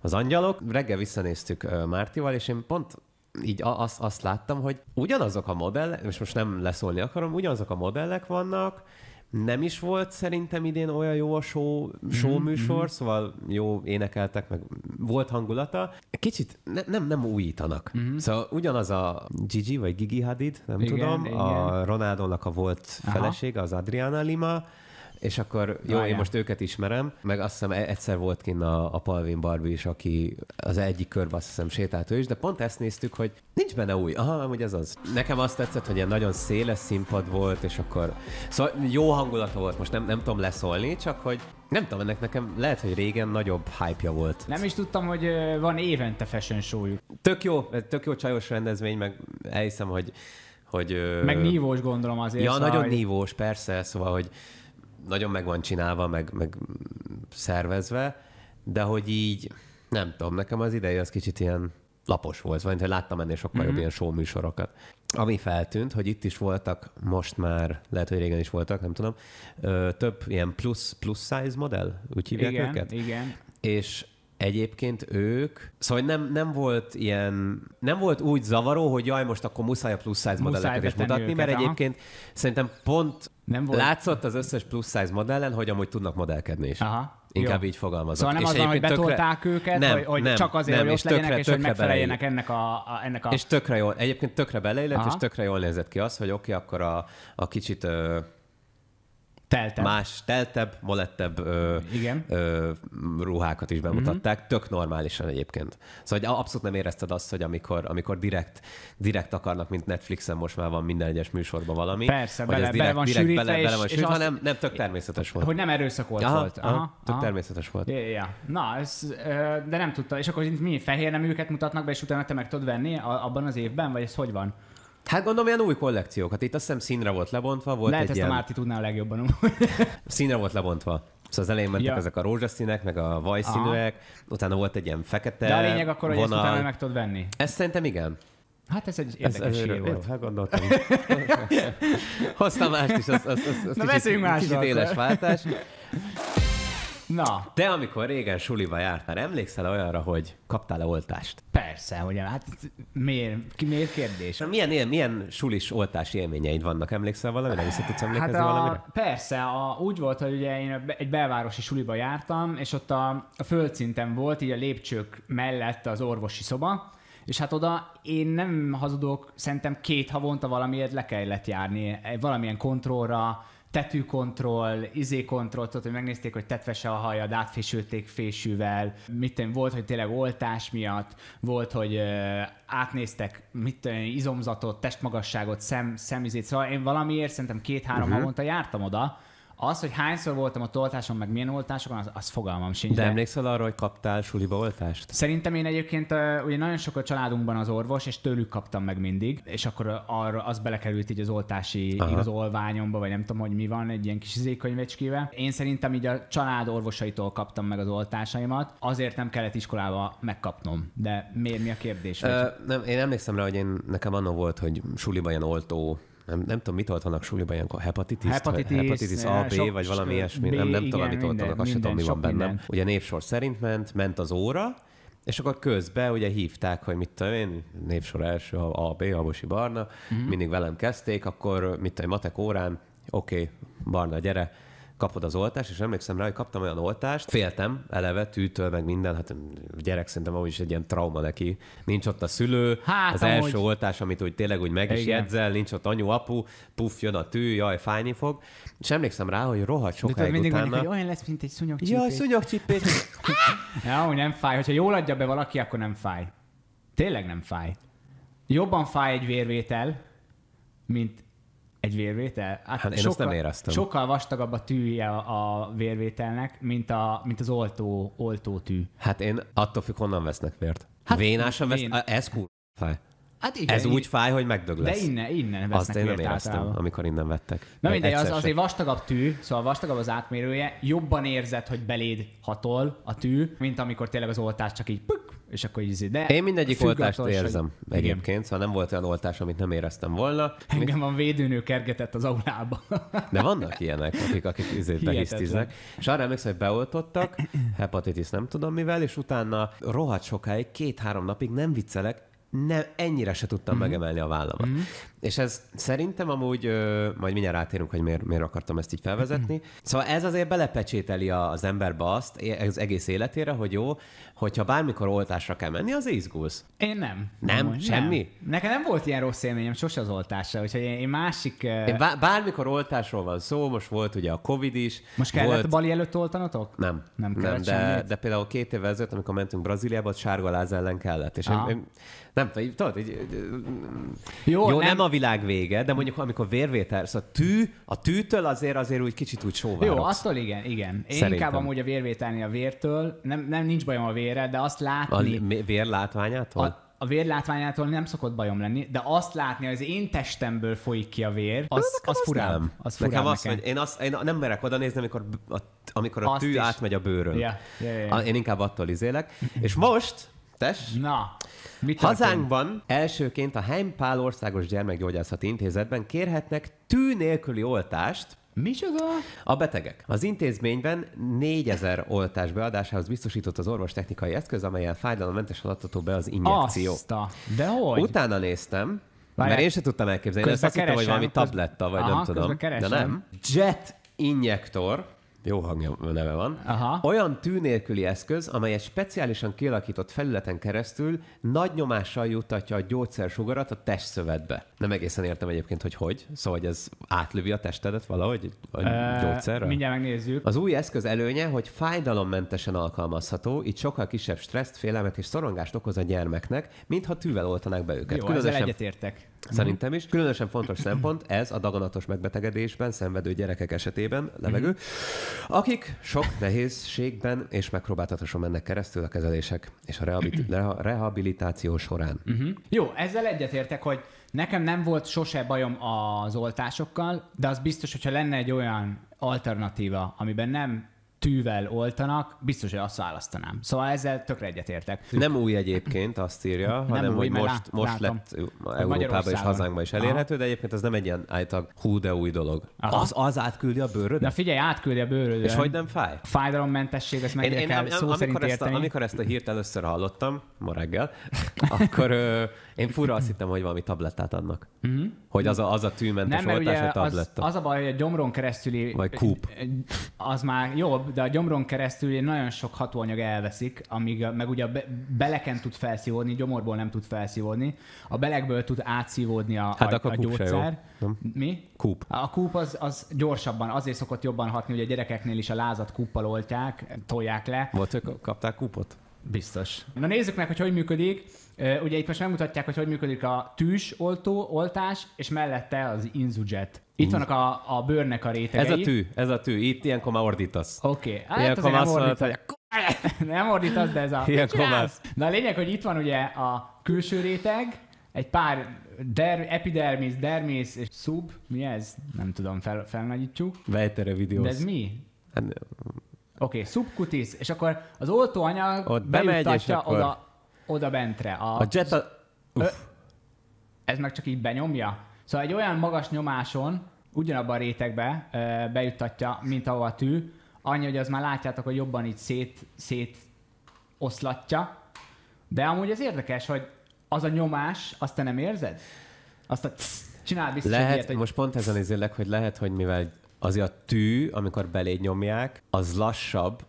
az angyalok. Reggel visszanéztük Mártival, és én pont így azt, azt láttam, hogy ugyanazok a modellek, és most nem leszólni akarom, ugyanazok a modellek vannak, nem is volt szerintem idén olyan jó a show, show mm-hmm. műsor, mhm. szóval jó énekeltek, meg volt hangulata. Kicsit ne, nem, nem újítanak. Mm-hmm. Szóval ugyanaz a Gigi vagy Gigi Hadid, nem igen, tudom, igen. a Ronaldónak a volt felesége, az Adriana Lima, és akkor jó, Várján. én most őket ismerem, meg azt hiszem e- egyszer volt kint a, a Palvin Barbie is, aki az egyik körbe azt hiszem sétált ő is, de pont ezt néztük, hogy nincs benne új. Aha, amúgy ez az. Nekem azt tetszett, hogy ilyen nagyon széles színpad volt, és akkor szóval jó hangulata volt, most nem, nem tudom leszólni, csak hogy nem tudom, ennek nekem lehet, hogy régen nagyobb hype-ja volt. Nem is tudtam, hogy van évente fashion -juk. Tök jó, tök jó csajos rendezvény, meg elhiszem, hogy hogy... Meg nívós gondolom azért. Ja, szóval, nagyon hogy... nívós, persze, szóval, hogy nagyon meg van csinálva, meg, meg szervezve, de hogy így, nem tudom, nekem az ideje az kicsit ilyen lapos volt, vagy hogy láttam ennél sokkal mm-hmm. jobb mhm. ilyen show műsorokat. Ami feltűnt, hogy itt is voltak, most már, lehet, hogy régen is voltak, nem tudom, ö, több ilyen plusz, plusz size modell, úgy hívják igen, őket? Igen, És egyébként ők, szóval nem, nem volt ilyen, nem volt úgy zavaró, hogy jaj, most akkor muszáj a plusz size modelleket is mutatni, őket, mert aha. egyébként szerintem pont nem volt. Látszott az összes plusz size modellen, hogy amúgy tudnak modellkedni is. Aha. Inkább Jó. így fogalmazok. Szóval nem és az hogy betolták tökre... őket, nem, hogy, nem, csak azért, nem, hogy ott legyenek, tökre, és hogy megfeleljenek ennek a, a, ennek a... És tökre jól, egyébként tökre beleillett, Aha. és tökre jól nézett ki az, hogy oké, okay, akkor a, a kicsit... Uh, teltebb. más teltebb, molettebb ö, Igen. Ö, ruhákat is bemutatták, mm-hmm. tök normálisan egyébként. Szóval hogy abszolút nem érezted azt, hogy amikor, amikor direkt, direkt akarnak, mint Netflixen most már van minden egyes műsorban valami. Persze, hogy bele, direkt, bele van direkt, sűrítve, bele, bele van sűrítve, hanem nem tök természetes volt. Hogy nem volt. aha, volt. Aha, aha, tök aha. természetes volt. Yeah, yeah. Na, ez, de nem tudta. És akkor mi fehér nem őket mutatnak be, és utána te meg tudod venni abban az évben, vagy ez hogy van? Hát gondolom ilyen új kollekciókat. Itt azt hiszem színre volt lebontva. Volt Lehet egy ezt ilyen... a Márti tudná a legjobban. színre volt lebontva. Szóval az elején mentek ja. ezek a rózsaszínek, meg a vajszínűek, Aha. utána volt egy ilyen fekete De a lényeg akkor, vonal. ezt utána meg tudod venni. Ezt szerintem igen. Hát ez egy érdekes ez, volt. Hát gondoltam. Hoztam mást is, az, az, az, az Na kicsit, kicsit éles váltás. Na. te amikor régen suliba jártál, emlékszel olyanra, hogy kaptál-e oltást? Persze, hogy hát miért, miért kérdés? Na, milyen, ilyen, milyen sulis oltás élményeid vannak? Emlékszel valamire? Vissza tudsz emlékezni hát a, valamire? Persze, a, úgy volt, hogy ugye én egy belvárosi suliba jártam, és ott a, a földszinten volt, így a lépcsők mellett az orvosi szoba, és hát oda én nem hazudok, szerintem két havonta valamiért le kellett járni, valamilyen kontrollra, tetőkontroll, izékontroll, tudod, hogy megnézték, hogy tetvese a hajad, átfésülték fésűvel, mit tudom, volt, hogy tényleg oltás miatt, volt, hogy átnéztek, mit tudom, izomzatot, testmagasságot, szem, szemizét, szóval én valamiért szerintem két-három uh-huh. havonta jártam oda, az, hogy hányszor voltam a toltáson, meg milyen oltásokon, az, az fogalmam sincs. De, de emlékszel arra, hogy kaptál suliba oltást? Szerintem én egyébként ugye nagyon sok a családunkban az orvos, és tőlük kaptam meg mindig, és akkor arra az belekerült így az oltási, igazolványomba vagy nem tudom, hogy mi van, egy ilyen kis izékönyvecskével. Én szerintem így a család orvosaitól kaptam meg az oltásaimat, azért nem kellett iskolába megkapnom. De miért mi a kérdés? Ö, nem, én emlékszem rá, hogy én, nekem annó volt, hogy suliba ilyen oltó nem, nem tudom, mit oltanak súlyba ilyenkor, hepatitis, hepatitis, hepatitis A, B, sok, vagy valami ilyesmi, nem, nem tudom, mit oltanak, azt sem tudom, mi van bennem. Minden. Ugye névsor szerint ment, ment az óra, és akkor közben ugye hívták, hogy mit tudom én, névsor első, A, B, Abosi Barna, mm. mindig velem kezdték, akkor mit tudom én, matek órán, oké, okay, Barna, gyere, kapod az oltást, és emlékszem rá, hogy kaptam olyan oltást, féltem eleve tűtől, meg minden, hát gyerek szerintem amúgy is egy ilyen trauma neki. Nincs ott a szülő, hát, az amúgy. első oltás, amit úgy tényleg úgy meg is jegyzel, nincs ott anyu, apu, puff, jön a tű, jaj, fájni fog. És emlékszem rá, hogy rohadt sokáig mindig utána... mondjuk, hogy olyan lesz, mint egy szúnyogcsipés. Jaj, szúnyogcsipés. ja, nem fáj. Hogyha jól adja be valaki, akkor nem fáj. Tényleg nem fáj. Jobban fáj egy vérvétel, mint egy vérvétel? Hát, hát én sokkal, ezt nem éreztem. Sokkal vastagabb a tűje a vérvételnek, mint, a, mint az oltó, oltó tű. Hát én attól függ, honnan vesznek vért. Hát Vénásan vesz, ez kur... fáj. Hát igen, ez úgy fáj, hogy megdög lesz. De innen, innen vesznek Azt én nem éreztem, általában. amikor innen vettek. Na mindegy, az, az egy vastagabb tű, szóval vastagabb az átmérője, jobban érzed, hogy beléd hatol a tű, mint amikor tényleg az oltás csak így pük, és akkor így de Én mindegyik oltást attól, érzem hogy... egyébként, igen. szóval nem volt olyan oltás, amit nem éreztem volna. Engem a védőnő kergetett az aulába. De vannak ilyenek, akik, akik izét behisztiznek. És arra emlékszem, hogy beoltottak, hepatitis nem tudom mivel, és utána rohadt sokáig, két-három napig nem viccelek, nem, ennyire se tudtam mm-hmm. megemelni a vállamat. Mm-hmm. És ez szerintem amúgy, ö, majd mindjárt rátérünk, hogy miért, miért akartam ezt így felvezetni. Mm-hmm. Szóval ez azért belepecsételi az emberbe azt, e, az egész életére, hogy jó, hogyha bármikor oltásra kell menni, az izgulsz. Én nem. Nem? Amúgy, Semmi? Nem. Nekem nem volt ilyen rossz élményem, sose az oltásra, úgyhogy én másik... Uh... Én bár, bármikor oltásról van szó, most volt ugye a Covid is. Most kellett volt... bali előtt oltanatok? Nem. Nem kellett nem, de, de például két évvel ezelőtt, amikor mentünk Brazíliába, ott sárga láz ellen kellett. És nem tudod, így, jó, jó nem. nem a világ vége, de mondjuk amikor vérvétel, szóval a tű, a tűtől azért azért úgy kicsit úgy sóvárogsz. Jó, attól igen, igen. Én Szerintem. inkább amúgy a vérvételnél a vértől, nem, nem nincs bajom a vér vére, de azt látni... A vér látványától? A, a vér látványától nem szokott bajom lenni, de azt látni, hogy az én testemből folyik ki a vér, az, az, az furán. Nem. Az furán nekem, nekem. Az, én, azt, én nem merek oda nézni, amikor a, amikor a tű is. átmegy a bőrön. Yeah, yeah, yeah. A, én inkább attól izélek. És most, tes, Na, mit hazánkban történt? elsőként a Heimpál Országos Gyermekgyógyászati Intézetben kérhetnek tű nélküli oltást, Micsoda? A betegek. Az intézményben 4000 oltás beadásához biztosított az orvos technikai eszköz, amelyen fájdalommentes adható be az injekció. Aszta, De hogy? Utána néztem, Várjál. mert én sem tudtam elképzelni, azt hittem, hogy valami tabletta, vagy Aha, nem tudom. Keresem. De nem. Jet injektor, jó hangja neve van, Aha. olyan tű nélküli eszköz, amely egy speciálisan kialakított felületen keresztül nagy nyomással juttatja a gyógyszersugarat a testszövetbe. Nem egészen értem egyébként, hogy hogy, szóval hogy ez átlövi a testedet valahogy a e, gyógyszerre? Mindjárt megnézzük. Az új eszköz előnye, hogy fájdalommentesen alkalmazható, így sokkal kisebb stresszt, félelmet és szorongást okoz a gyermeknek, mintha tűvel oltanák be őket. Jó, Különösen... egyetértek. Szerintem is. Különösen fontos szempont ez a daganatos megbetegedésben szenvedő gyerekek esetében, levegő, mhm. akik sok nehézségben és megpróbáltatáson mennek keresztül a kezelések és a rehabilitáció során. Uh-huh. Jó, ezzel egyetértek, hogy nekem nem volt sose bajom az oltásokkal, de az biztos, hogyha lenne egy olyan alternatíva, amiben nem tűvel oltanak, biztos, hogy azt választanám. Szóval ezzel tökre egyetértek. Nem új egyébként, azt írja, nem hanem új, hogy most, lát, most lett Európában és hazánkban is elérhető, Aha. de egyébként az nem egy ilyen állítólag hú de új dolog. Aha. Az, az átküldi a bőröd? Na figyelj, átküldi a bőröd. És hogy nem fáj? Fájdalommentesség, ezt meg én, én, kell am, szó amikor szerint ezt a, Amikor ezt a hírt először hallottam, ma reggel, akkor én fura azt hittem, hogy valami tablettát adnak. Mm-hmm. Hogy az a, az a tűmentes Nem, mert oltás, ugye tabletta. Az, az a baj, hogy a gyomron keresztüli... Vagy kúp. Az már jobb, de a gyomron keresztüli nagyon sok hatóanyag elveszik, amíg meg ugye a be, beleken tud felszívódni, gyomorból nem tud felszívódni. A belekből tud átszívódni a, hát a, akkor a gyógyszer. Mi? Kúp. A kúp az, az gyorsabban, azért szokott jobban hatni, hogy a gyerekeknél is a lázat kúppal oltják, tolják le. Volt, hogy kapták kúpot? Biztos. Na nézzük meg, hogy hogy működik. Ugye itt most megmutatják, hogy hogy működik a tűs oltó, oltás, és mellette az inzujet. Itt vannak a, a bőrnek a rétegei. Ez a tű, ez a tű. Itt ilyenkor már ordítasz. Oké. Okay. Hát ilyenkor már ordítasz. mondod, nem ordítasz, de ez a... Ilyen már... Na a lényeg, hogy itt van ugye a külső réteg, egy pár der, epidermis, dermis és sub, mi ez? Nem tudom, fel, felnagyítjuk. Vejtere videó. De ez mi? Hát, Oké, okay, subcutis, és akkor az oltóanyag Ott bemegy, akkor... oda oda bentre. A, a a... Ö, ez meg csak így benyomja? Szóval egy olyan magas nyomáson, ugyanabban a rétegbe ö, bejuttatja, mint ahova a tű, annyi, hogy az már látjátok, hogy jobban így szét, szét oszlatja, de amúgy ez érdekes, hogy az a nyomás, azt te nem érzed? Azt a csinál biztos lehet, ilyet, hogy... Most pont ezen nézélek, hogy lehet, hogy mivel az a tű, amikor beléd nyomják, az lassabb,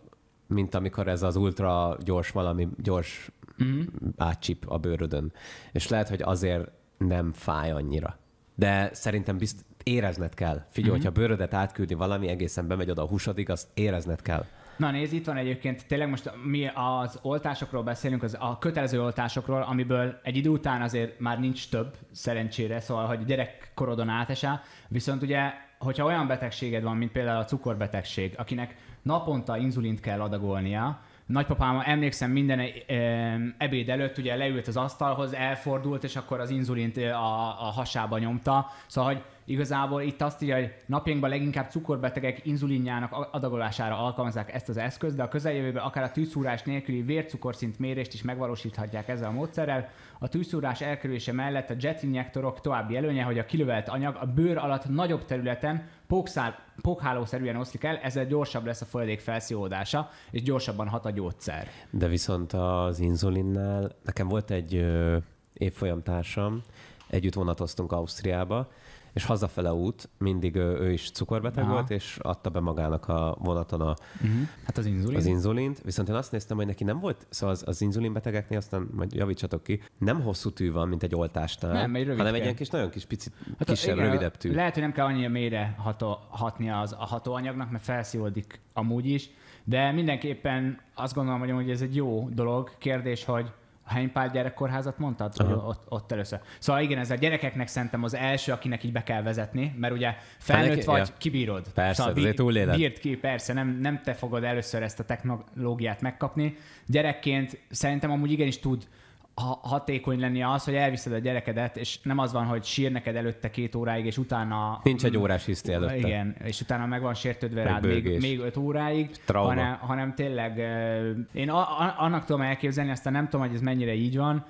mint amikor ez az ultra gyors valami gyors mm. átcsip a bőrödön. És lehet, hogy azért nem fáj annyira. De szerintem bizt érezned kell. Figyelj, mm-hmm. hogyha bőrödet átküldi valami, egészen bemegy oda a húsodig, azt érezned kell. Na nézd, itt van egyébként, tényleg most mi az oltásokról beszélünk, az a kötelező oltásokról, amiből egy idő után azért már nincs több, szerencsére, szóval, hogy gyerekkorodon átesel, viszont ugye, hogyha olyan betegséged van, mint például a cukorbetegség, akinek naponta inzulint kell adagolnia, nagypapám, emlékszem minden eh, ebéd előtt ugye leült az asztalhoz, elfordult, és akkor az inzulint eh, a, a hasába nyomta. Szóval, hogy Igazából itt azt írja, hogy napjainkban leginkább cukorbetegek inzulinjának adagolására alkalmazzák ezt az eszközt, de a közeljövőben akár a tűzszúrás nélküli vércukorszint mérést is megvalósíthatják ezzel a módszerrel. A tűzszúrás elkerülése mellett a jet injektorok további előnye, hogy a kilövelt anyag a bőr alatt nagyobb területen pókszál, pókhálószerűen oszlik el, ezzel gyorsabb lesz a folyadék felszívódása, és gyorsabban hat a gyógyszer. De viszont az inzulinnál, nekem volt egy évfolyamtársam, együtt vonatoztunk Ausztriába, és hazafele út, mindig ő, ő is cukorbeteg Aha. volt, és adta be magának a vonaton a, uh-huh. hát az, inzulin. az inzulint. Viszont én azt néztem, hogy neki nem volt, szóval az, az inzulinbetegeknél, aztán majd javítsatok ki, nem hosszú tű van, mint egy oltásnál, nem, egy hanem egy ilyen kis, nagyon kis picit hát kisebb, igen, rövidebb tű. Lehet, hogy nem kell annyira mélyre ható, hatnia az a hatóanyagnak, mert felszívódik amúgy is, de mindenképpen azt gondolom, hogy ez egy jó dolog. Kérdés, hogy Heimpál gyerekkorházat mondtad, hogy ott, ott először. Szóval igen, ez a gyerekeknek szerintem az első, akinek így be kell vezetni, mert ugye felnőtt vagy, ja. kibírod. Szóval persze, szóval azért túléled. Bírt ki, persze, nem, nem te fogod először ezt a technológiát megkapni. Gyerekként szerintem amúgy igenis tud ha hatékony lenni az, hogy elviszed a gyerekedet, és nem az van, hogy sír neked előtte két óráig, és utána... Nincs egy órás hiszti előtte. Igen, és utána meg van sértődve meg rád még, még öt óráig, hanem, hanem tényleg... Én annak tudom elképzelni, aztán nem tudom, hogy ez mennyire így van.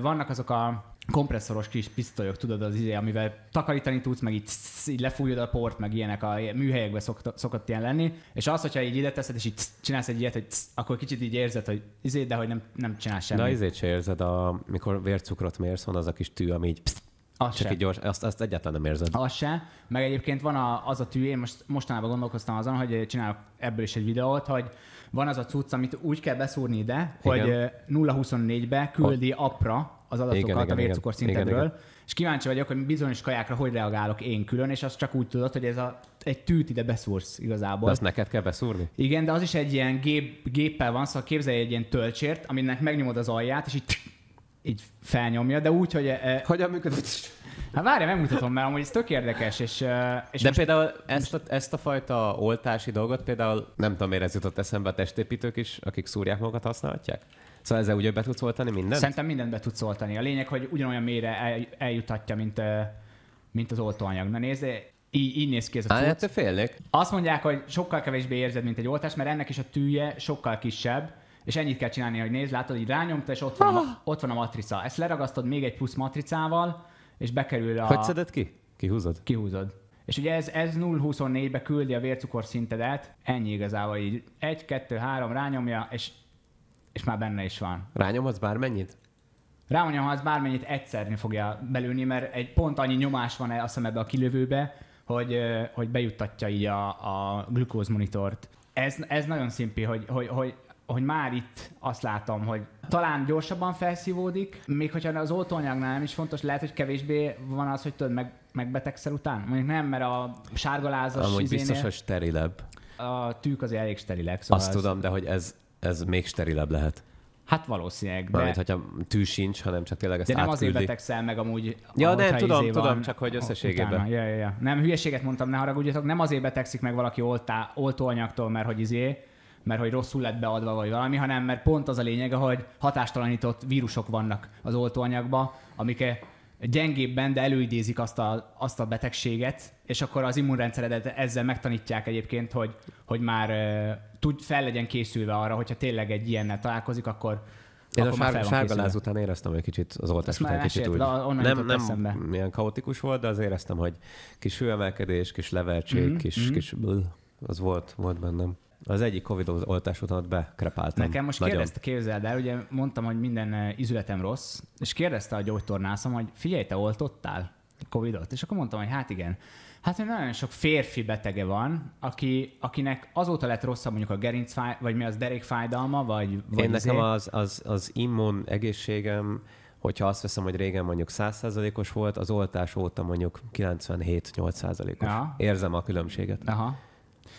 Vannak azok a kompresszoros kis pisztolyok, tudod, az izé, amivel takarítani tudsz, meg így, csz, így lefújod a port, meg ilyenek a műhelyekben szokta, szokott ilyen lenni, és az, hogyha így ide teszed, és így csz, csinálsz egy ilyet, hogy csz, akkor kicsit így érzed, hogy izé, de hogy nem, nem csinálsz semmit. De izét se érzed, a, mikor vércukrot mérsz, van az a kis tű, ami így psz, azt Csak se. gyors, azt, azt egyáltalán nem érzed. Az se. Meg egyébként van a, az a tű, én most, mostanában gondolkoztam azon, hogy csinálok ebből is egy videót, hogy van az a cucc, amit úgy kell beszúrni ide, Igen. hogy 0-24-be küldi oh. apra, az adatokat igen, a vércukor szintedről, igen, igen. és kíváncsi vagyok, hogy bizonyos kajákra hogy reagálok én külön, és azt csak úgy tudod, hogy ez a, egy tűt ide beszúrsz igazából. De azt neked kell beszúrni? Igen, de az is egy ilyen gép, géppel van, szóval képzelj egy ilyen tölcsért, aminek megnyomod az alját, és így, így felnyomja, de úgy, hogy... Eh, eh Hogyan működik? Hát várj, megmutatom, mert amúgy ez tök érdekes. És, eh, és De most, például ezt a, ezt a fajta oltási dolgot például nem tudom, miért ez jutott eszembe a testépítők is, akik szúrják magukat használhatják? Szóval ezzel ugye be tudsz oltani mindent? Szerintem mindent be tudsz oltani. A lényeg, hogy ugyanolyan mélyre el, eljutatja, mint, mint az oltóanyag. Na nézd, így, így néz ki ez a cucc. Hát félnek. Azt mondják, hogy sokkal kevésbé érzed, mint egy oltás, mert ennek is a tűje sokkal kisebb, és ennyit kell csinálni, hogy nézd, látod, így rányomta, és ott van, a, ah! ott van a matrica. Ezt leragasztod még egy plusz matricával, és bekerül a... Hogy szeded ki? Kihúzod? Kihúzod. És ugye ez, ez 0-24-be küldi a vércukorszintedet, ennyi igazából így. 1, 2, 3 rányomja, és és már benne is van. Rányomhatsz bármennyit? az bármennyit, egyszerni fogja belülni, mert egy pont annyi nyomás van azt hiszem ebbe a kilövőbe, hogy, hogy bejuttatja így a, a glükózmonitort. Ez, ez nagyon szimpi, hogy, hogy, hogy, hogy már itt azt látom, hogy talán gyorsabban felszívódik, még hogyha az oltóanyagnál nem is fontos, lehet, hogy kevésbé van az, hogy tudod, meg, megbetegszel után. Mondjuk nem, mert a sárgalázas... Amúgy izénél... biztos, hogy sterilebb. A tűk azért elég sterilek. Szóval Azt az... tudom, de hogy ez ez még sterilebb lehet. Hát valószínűleg. Mármint, de... hogyha tű sincs, hanem csak tényleg ezt De nem átküldi. azért betegszel meg amúgy. Ja, nem, tudom, izé tudom, van, csak hogy összességében. Utána. Ja, ja, ja. Nem, hülyeséget mondtam, ne haragudjatok, nem azért betegszik meg valaki oltá, oltóanyagtól, mert hogy izé, mert hogy rosszul lett beadva vagy valami, hanem mert pont az a lényege, hogy hatástalanított vírusok vannak az oltóanyagban, amiket gyengébben, de előidézik azt a, azt a betegséget, és akkor az immunrendszeredet ezzel megtanítják egyébként, hogy, hogy már uh, tud, fel legyen készülve arra, hogyha tényleg egy ilyennel találkozik, akkor én akkor a sár, sárga láz után éreztem egy kicsit, az oltás után kicsit úgy. nem, nem eszembe. ilyen kaotikus volt, de az éreztem, hogy kis hőemelkedés, kis levertség, mm-hmm. kis, mm-hmm. kis bl, az volt, volt bennem. Az egyik Covid oltás után bekrepáltam. Nekem most nagyon. kérdezte, képzeld el, ugye mondtam, hogy minden eh, izületem rossz, és kérdezte a gyógytornászom, hogy figyelj, te oltottál Covidot? És akkor mondtam, hogy hát igen. Hát, hogy nagyon sok férfi betege van, aki, akinek azóta lett rosszabb mondjuk a gerincfáj, vagy mi az derékfájdalma, vagy... vagy Én nekem izé? az, az, az immun egészségem, hogyha azt veszem, hogy régen mondjuk 100%-os volt, az oltás óta mondjuk 97-8%-os. Érzem a különbséget. Aha.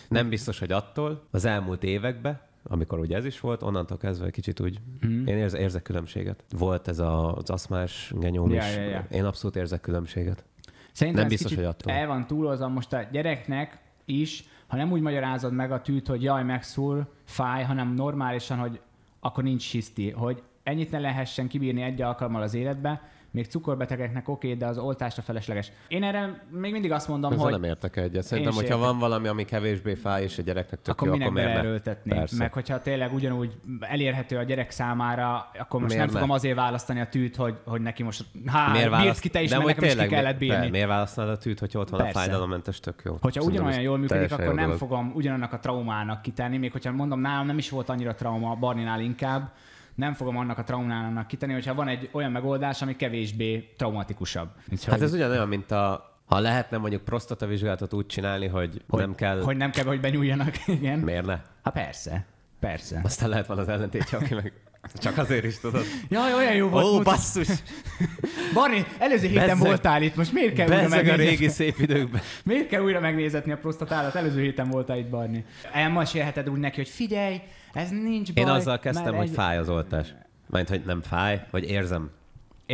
Nem biztos, hogy attól. Az elmúlt években, amikor ugye ez is volt, onnantól kezdve kicsit úgy, mm. én érz, érzek különbséget. Volt ez a, az aszmás genyóm ja, is, ja, ja. én abszolút érzek különbséget. Szerintem nem biztos, hogy attól. El van túlozva most a gyereknek is, ha nem úgy magyarázod meg a tűt, hogy jaj, megszúr, fáj, hanem normálisan, hogy akkor nincs hiszti, hogy ennyit ne lehessen kibírni egy alkalommal az életbe, még cukorbetegeknek oké, de az oltásra felesleges. Én erre még mindig azt mondom, Ezzel hogy... nem értek egyet. Szerintem, hogyha értek. van valami, ami kevésbé fáj, és a gyereknek tök akkor jó, minek beleerőltetni? Persze. Meg hogyha tényleg ugyanúgy elérhető a gyerek számára, akkor most miért nem ne? fogom azért választani a tűt, hogy, hogy neki most há, miért választ... ki te is, de mert nekem tényleg, is ki kellett bírni. Per, miért választanod a tűt, hogyha ott van Persze. a fájdalommentes, tök jó. Hogyha ugyanolyan jól működik, akkor nem fogom ugyanannak a traumának kitenni, még hogyha mondom, nálam nem is volt annyira trauma, Barninál inkább, nem fogom annak a traumának kitenni, hogyha van egy olyan megoldás, ami kevésbé traumatikusabb. Úgyhogy... Hát ez ugyanolyan, mint a ha lehetne mondjuk prostatavizsgálatot úgy csinálni, hogy, hogy nem kell... Hogy nem kell, hogy benyúljanak, igen. Miért ne? Hát persze, persze. Aztán lehet van az ellentétje, aki meg csak azért is tudod. Ja, olyan jó volt. Ó, mutat. basszus! Barni, előző héten Bezzeg. voltál itt, most miért kell Bezzeg újra megnézni? a régi szép időkben. Miért kell újra megnézetni a prostatádat? Előző héten voltál itt, Barni. Elmasélheted úgy neki, hogy figyelj, ez nincs baj. Én azzal kezdtem, hogy egy... fáj az oltás. Mert hogy nem fáj, vagy érzem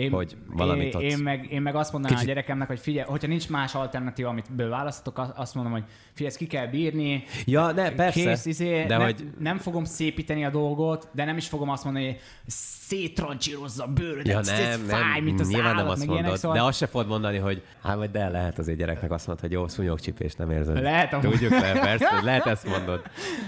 én, hogy valamit én, én, meg, én meg azt mondanám kicsit... a gyerekemnek, hogy figyelj, hogyha nincs más alternatíva, amit választatok, azt mondom, hogy figyelj, ezt ki kell bírni. Ja, ne, persze. Kész, izé, de ne, hogy... nem fogom szépíteni a dolgot, de nem is fogom azt mondani, hogy szétrancsírozza a bőrödet, ja, nem, ez fáj, mint az nyilván állat, nem azt mondod, szóval... de azt se fogod mondani, hogy hát vagy de lehet azért gyereknek azt mondod, hogy jó, szúnyogcsipést nem érzed. Lehet, a... Tudjuk le, persze, hogy lehet ezt mondod.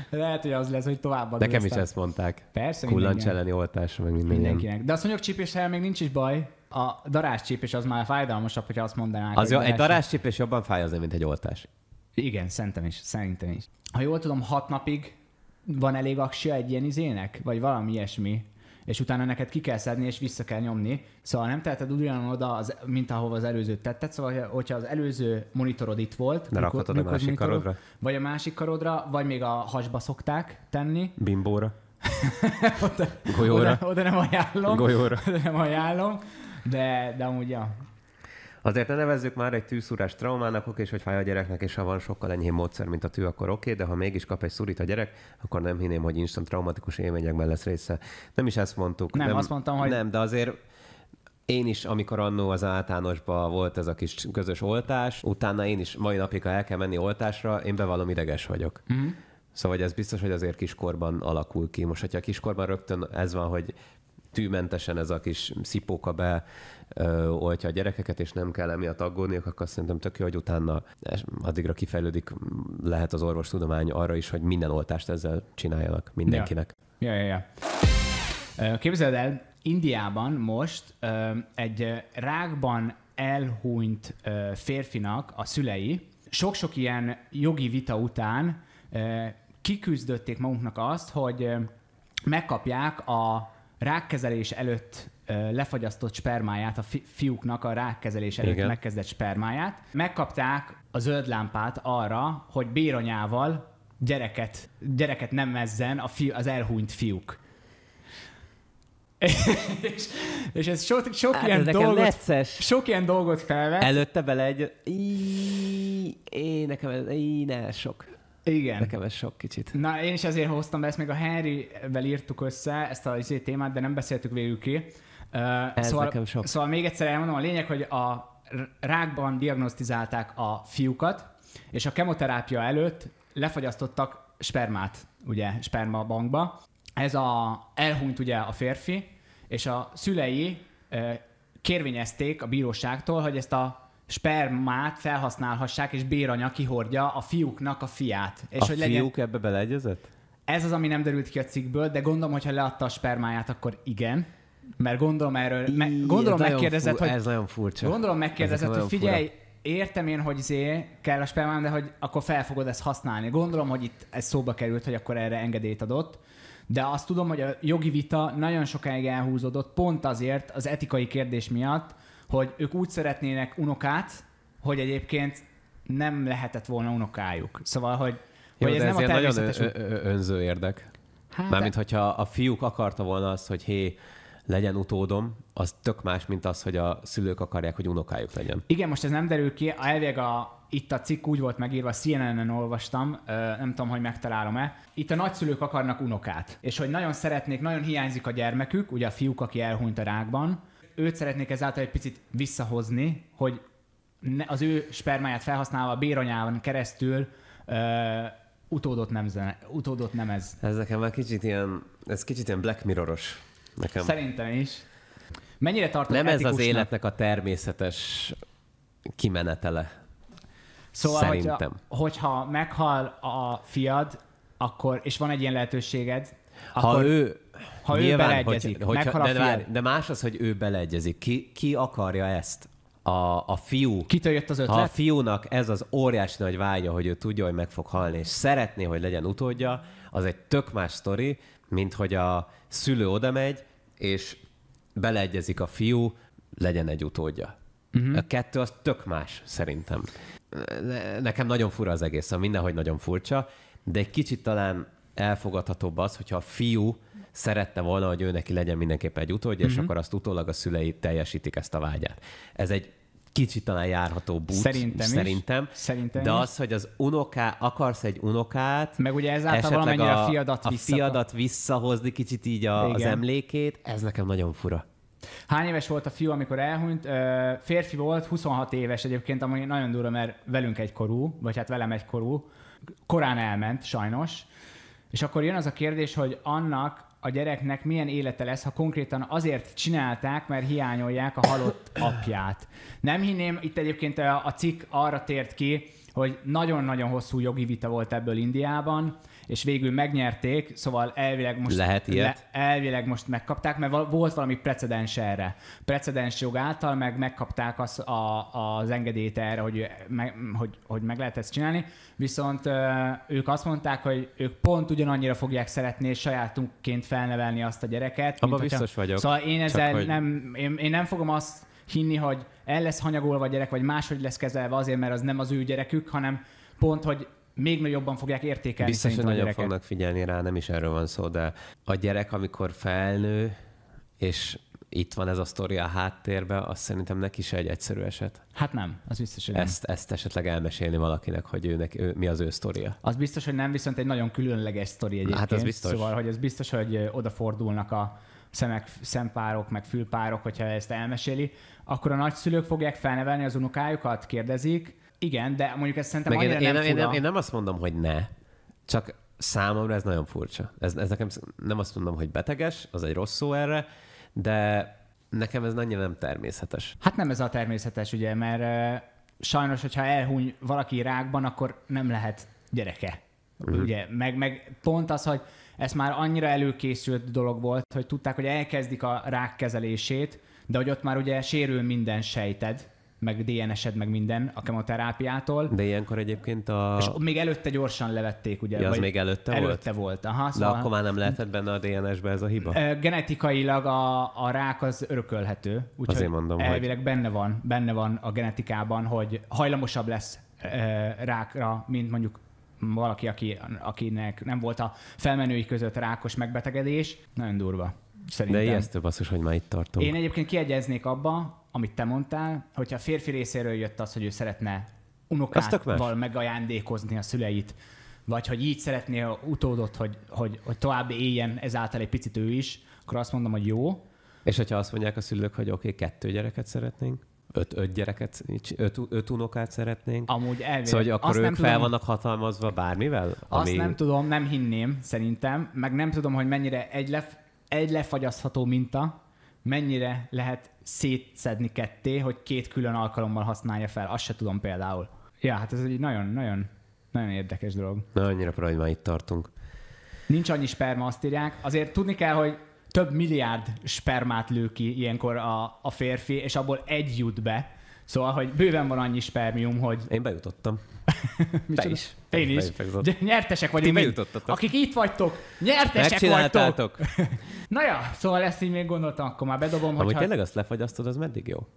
Lehet, hogy az lesz, hogy tovább Nekem is ezt mondták. Persze, Kullancs elleni oltás, meg minden. Mindenkinek. De a szúnyogcsipéssel még nincs is baj, baj. A daráscsípés az már fájdalmasabb, hogyha azt mondanák. Az jó, egy daráscsípés jobban fáj az, mint egy oltás. Igen, szerintem is, szerintem is. Ha jól tudom, hat napig van elég aksia egy ilyen izének? Vagy valami ilyesmi? És utána neked ki kell szedni, és vissza kell nyomni. Szóval nem teheted oda, az, mint ahova az előzőt tetted. Szóval, hogyha az előző monitorod itt volt, De mikor, a másik monitorod, karodra. Vagy a másik karodra, vagy még a hasba szokták tenni. Bimbóra. oda, Golyóra. Oda, oda, nem ajánlom. Golyóra. Oda nem ajánlom, de, de amúgy ja. Azért ne nevezzük már egy tűszúrás traumának, oké, és hogy fáj a gyereknek, és ha van sokkal enyhébb módszer, mint a tű, akkor oké, de ha mégis kap egy szurit a gyerek, akkor nem hinném, hogy instant traumatikus élményekben lesz része. Nem is ezt mondtuk. Nem, nem azt mondtam, hogy... Nem, de azért én is, amikor annó az általánosba volt ez a kis közös oltás, utána én is mai napig, ha el kell menni oltásra, én bevallom ideges vagyok. Mm. Szóval ez biztos, hogy azért kiskorban alakul ki. Most, hogyha kiskorban rögtön ez van, hogy tűmentesen ez a kis szipóka be oltja a gyerekeket, és nem kell emiatt aggódni, akkor szerintem tök jó, hogy utána addigra kifejlődik lehet az orvostudomány arra is, hogy minden oltást ezzel csináljanak mindenkinek. Ja, ja, ja. ja. Képzeld el, Indiában most egy rákban elhunyt férfinak a szülei sok-sok ilyen jogi vita után kiküzdötték magunknak azt, hogy megkapják a rákkezelés előtt lefagyasztott spermáját, a fiúknak a rákkezelés előtt Igen. megkezdett spermáját. Megkapták a zöld lámpát arra, hogy béronyával gyereket, gyereket nem mezzen a fi- az elhunyt fiúk. és, és ez sok, sok, hát ilyen ez dolgot, sok ilyen dolgot felvet. Előtte bele egy... Í, én nekem ez... Í, ne, sok. Igen. De sok kicsit. Na, én is ezért hoztam be, ezt még a Henryvel írtuk össze, ezt a izé témát, de nem beszéltük végül ki. Uh, Ez szóval, nekem sok. Szóval még egyszer elmondom, a lényeg, hogy a rákban diagnosztizálták a fiúkat, és a kemoterápia előtt lefagyasztottak spermát, ugye, sperma bankba. Ez a, elhunyt ugye a férfi, és a szülei uh, kérvényezték a bíróságtól, hogy ezt a spermát felhasználhassák, és béranya kihordja a fiúknak a fiát. És a hogy legyen... fiúk ebbe beleegyezett? Ez az, ami nem derült ki a cikkből, de gondolom, hogy ha leadta a spermáját, akkor igen. Mert gondolom erről, me, gondolom megkérdezett, hogy... Ez nagyon furcsa. Gondolom megkérdezett, hogy figyelj, fura. értem én, hogy zé, kell a spermám, de hogy akkor fel fogod ezt használni. Gondolom, hogy itt ez szóba került, hogy akkor erre engedélyt adott. De azt tudom, hogy a jogi vita nagyon sokáig elhúzódott, pont azért az etikai kérdés miatt, hogy ők úgy szeretnének unokát, hogy egyébként nem lehetett volna unokájuk. Szóval, hogy, Jó, hogy ez, ez nem a természetes... nagyon önző érdek. Hát, Mármint, de... hogyha a fiúk akarta volna azt, hogy hé, legyen utódom, az tök más, mint az, hogy a szülők akarják, hogy unokájuk legyen. Igen, most ez nem derül ki. A elvég a, itt a cikk úgy volt megírva, CNN-en olvastam, nem tudom, hogy megtalálom-e. Itt a nagyszülők akarnak unokát, és hogy nagyon szeretnék, nagyon hiányzik a gyermekük, ugye a fiúk, aki elhunyt a rákban, őt szeretnék ezáltal egy picit visszahozni, hogy ne, az ő spermáját felhasználva a béranyában keresztül ö, utódot, nem, utódot nem ez. Ez nekem már kicsit ilyen, ez kicsit ilyen Black Mirroros. Nekem. Szerintem is. Mennyire tart Nem ez az életnek a természetes kimenetele. Szóval, Szerintem. Hogyha, hogyha meghal a fiad, akkor, és van egy ilyen lehetőséged, ha akkor... ő ha Nyilván, ő beleegyezik, hogy, hogyha, de, de, de más az, hogy ő beleegyezik. Ki, ki akarja ezt? a, a fiú... Kitől jött az ötlet? A fiúnak ez az óriási nagy vágya, hogy ő tudja, hogy meg fog halni, és szeretné, hogy legyen utódja, az egy tök más sztori, mint hogy a szülő oda megy, és beleegyezik a fiú, legyen egy utódja. Uh-huh. A kettő az tök más, szerintem. Nekem nagyon fura az egész, szóval mindenhogy nagyon furcsa, de egy kicsit talán elfogadhatóbb az, hogyha a fiú szerette volna, hogy ő neki legyen mindenképpen egy utódja, uh-huh. és mhm. akkor azt utólag a szülei teljesítik ezt a vágyát. Ez egy kicsit talán járható út. Szerintem, szerintem Szerintem De is. az, hogy az unoká, akarsz egy unokát, meg ugye ezáltal valamennyire a, a fiadat, a vissza... fiadat visszahozni kicsit így a, az emlékét, ez nekem nagyon fura. Hány éves volt a fiú, amikor elhunyt? Férfi volt, 26 éves egyébként, ami nagyon durva, mert velünk egykorú, vagy hát velem egykorú. Korán elment, sajnos. És akkor jön az a kérdés, hogy annak a gyereknek milyen élete lesz, ha konkrétan azért csinálták, mert hiányolják a halott apját. Nem hinném, itt egyébként a, a cikk arra tért ki, hogy nagyon-nagyon hosszú jogi vita volt ebből Indiában, és végül megnyerték, szóval elvileg most, Lehet ilyet? Le, elvileg most megkapták, mert volt valami precedens erre. Precedens jog által meg megkapták az, a, az engedélyt erre, hogy, me, hogy, hogy meg lehet ezt csinálni, viszont ők azt mondták, hogy ők pont ugyanannyira fogják szeretni és sajátunkként felnevelni azt a gyereket. mint, biztos hogyha... vagyok. Szóval én ezzel hogy... nem, én, én nem fogom azt hinni, hogy el lesz hanyagolva a gyerek, vagy máshogy lesz kezelve azért, mert az nem az ő gyerekük, hanem pont, hogy még nagyobban fogják értékelni. Biztos, hogy nagyon fognak figyelni rá, nem is erről van szó, de a gyerek, amikor felnő, és itt van ez a sztori a háttérben, azt szerintem neki se egy egyszerű eset. Hát nem, az biztos, hogy nem. Ezt, ezt esetleg elmesélni valakinek, hogy őnek, ő, mi az ő sztoria. Az biztos, hogy nem, viszont egy nagyon különleges sztori hát, egyébként. Hát az biztos. Szóval, hogy az biztos, hogy odafordulnak a szemek, szempárok, meg fülpárok, hogyha ezt elmeséli, akkor a nagyszülők fogják felnevelni az unokájukat, kérdezik, igen, de mondjuk ezt szerintem annyira én, nem, én, nem, én nem azt mondom, hogy ne, csak számomra ez nagyon furcsa. Ez, ez nekem nem azt mondom, hogy beteges, az egy rossz szó erre, de nekem ez annyira nem természetes. Hát nem ez a természetes, ugye, mert uh, sajnos, hogyha elhúny valaki rákban, akkor nem lehet gyereke. Uh-huh. Ugye, meg, meg pont az, hogy ez már annyira előkészült dolog volt, hogy tudták, hogy elkezdik a rák kezelését, de hogy ott már ugye sérül minden sejted, meg DNS-ed, meg minden a kemoterápiától. De ilyenkor egyébként a... És még előtte gyorsan levették, ugye? Ja, az még előtte, előtte volt? Előtte volt, aha. Szóval... De akkor már nem lehetett benne a DNS-be ez a hiba? Genetikailag a, a rák az örökölhető. Úgyhogy Azért mondom, elvileg hogy... benne van, benne van a genetikában, hogy hajlamosabb lesz rákra, mint mondjuk valaki, aki, akinek nem volt a felmenői között rákos megbetegedés. Nagyon durva. Szerintem. De ijesztő basszus, hogy már itt tartunk. Én egyébként kiegyeznék abba, amit te mondtál, hogyha a férfi részéről jött az, hogy ő szeretne unokával megajándékozni a szüleit, vagy hogy így szeretné a utódot, hogy, hogy, hogy tovább éljen ezáltal egy picit ő is, akkor azt mondom, hogy jó. És hogyha azt mondják a szülők, hogy oké, okay, kettő gyereket szeretnénk, öt, öt gyereket, öt, öt unokát szeretnénk. Amúgy elvileg. Szóval, hogy akkor azt ők nem fel tudom, vannak hatalmazva bármivel? Azt nem tudom, nem hinném, szerintem, meg nem tudom, hogy mennyire egy, lef, egy lefagyasztható minta, mennyire lehet szétszedni ketté, hogy két külön alkalommal használja fel, azt se tudom például. Ja, hát ez egy nagyon-nagyon nagyon érdekes dolog. Na, annyira pra, hogy már itt tartunk. Nincs annyi sperma, azt írják. Azért tudni kell, hogy több milliárd spermát lő ki ilyenkor a, a férfi, és abból egy jut be. Szóval, hogy bőven van annyi spermium, hogy... Én bejutottam. Te is. Én is. De nyertesek vagyunk. Ti bejutottatok. Akik itt vagytok, nyertesek vagytok. Na ja, szóval ezt így még gondoltam, akkor már bedobom, hogy. Amúgy hogyha... tényleg azt lefagyasztod, az meddig jó?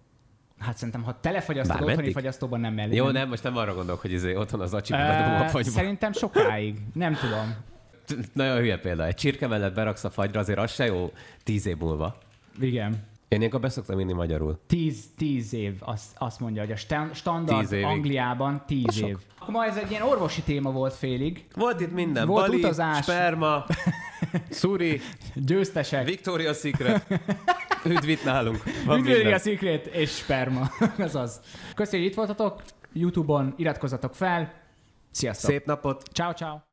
Hát szerintem, ha telefagyasztod, Bár otthoni meddig? fagyasztóban nem mellé. Jó, nem, most nem arra gondolok, hogy izé otthon az acsiba bedobom a fagyba. Szerintem sokáig. Nem tudom. Nagyon hülye példa. Egy csirke mellett beraksz a fagyra, azért az se jó tíz év múlva. Igen. Én ilyenkor beszoktam inni magyarul. Tíz, tíz év, azt, azt mondja, hogy a stand, standard tíz Angliában tíz év. Akkor ma ez egy ilyen orvosi téma volt félig. Volt itt minden. Volt Bali, utazás. sperma, szuri. Győztesek. Victoria Secret. Üdvít nálunk. Victoria Secret és sperma. ez az. Köszönjük, hogy itt voltatok. Youtube-on iratkozzatok fel. Sziasztok. Szép napot. Ciao, ciao.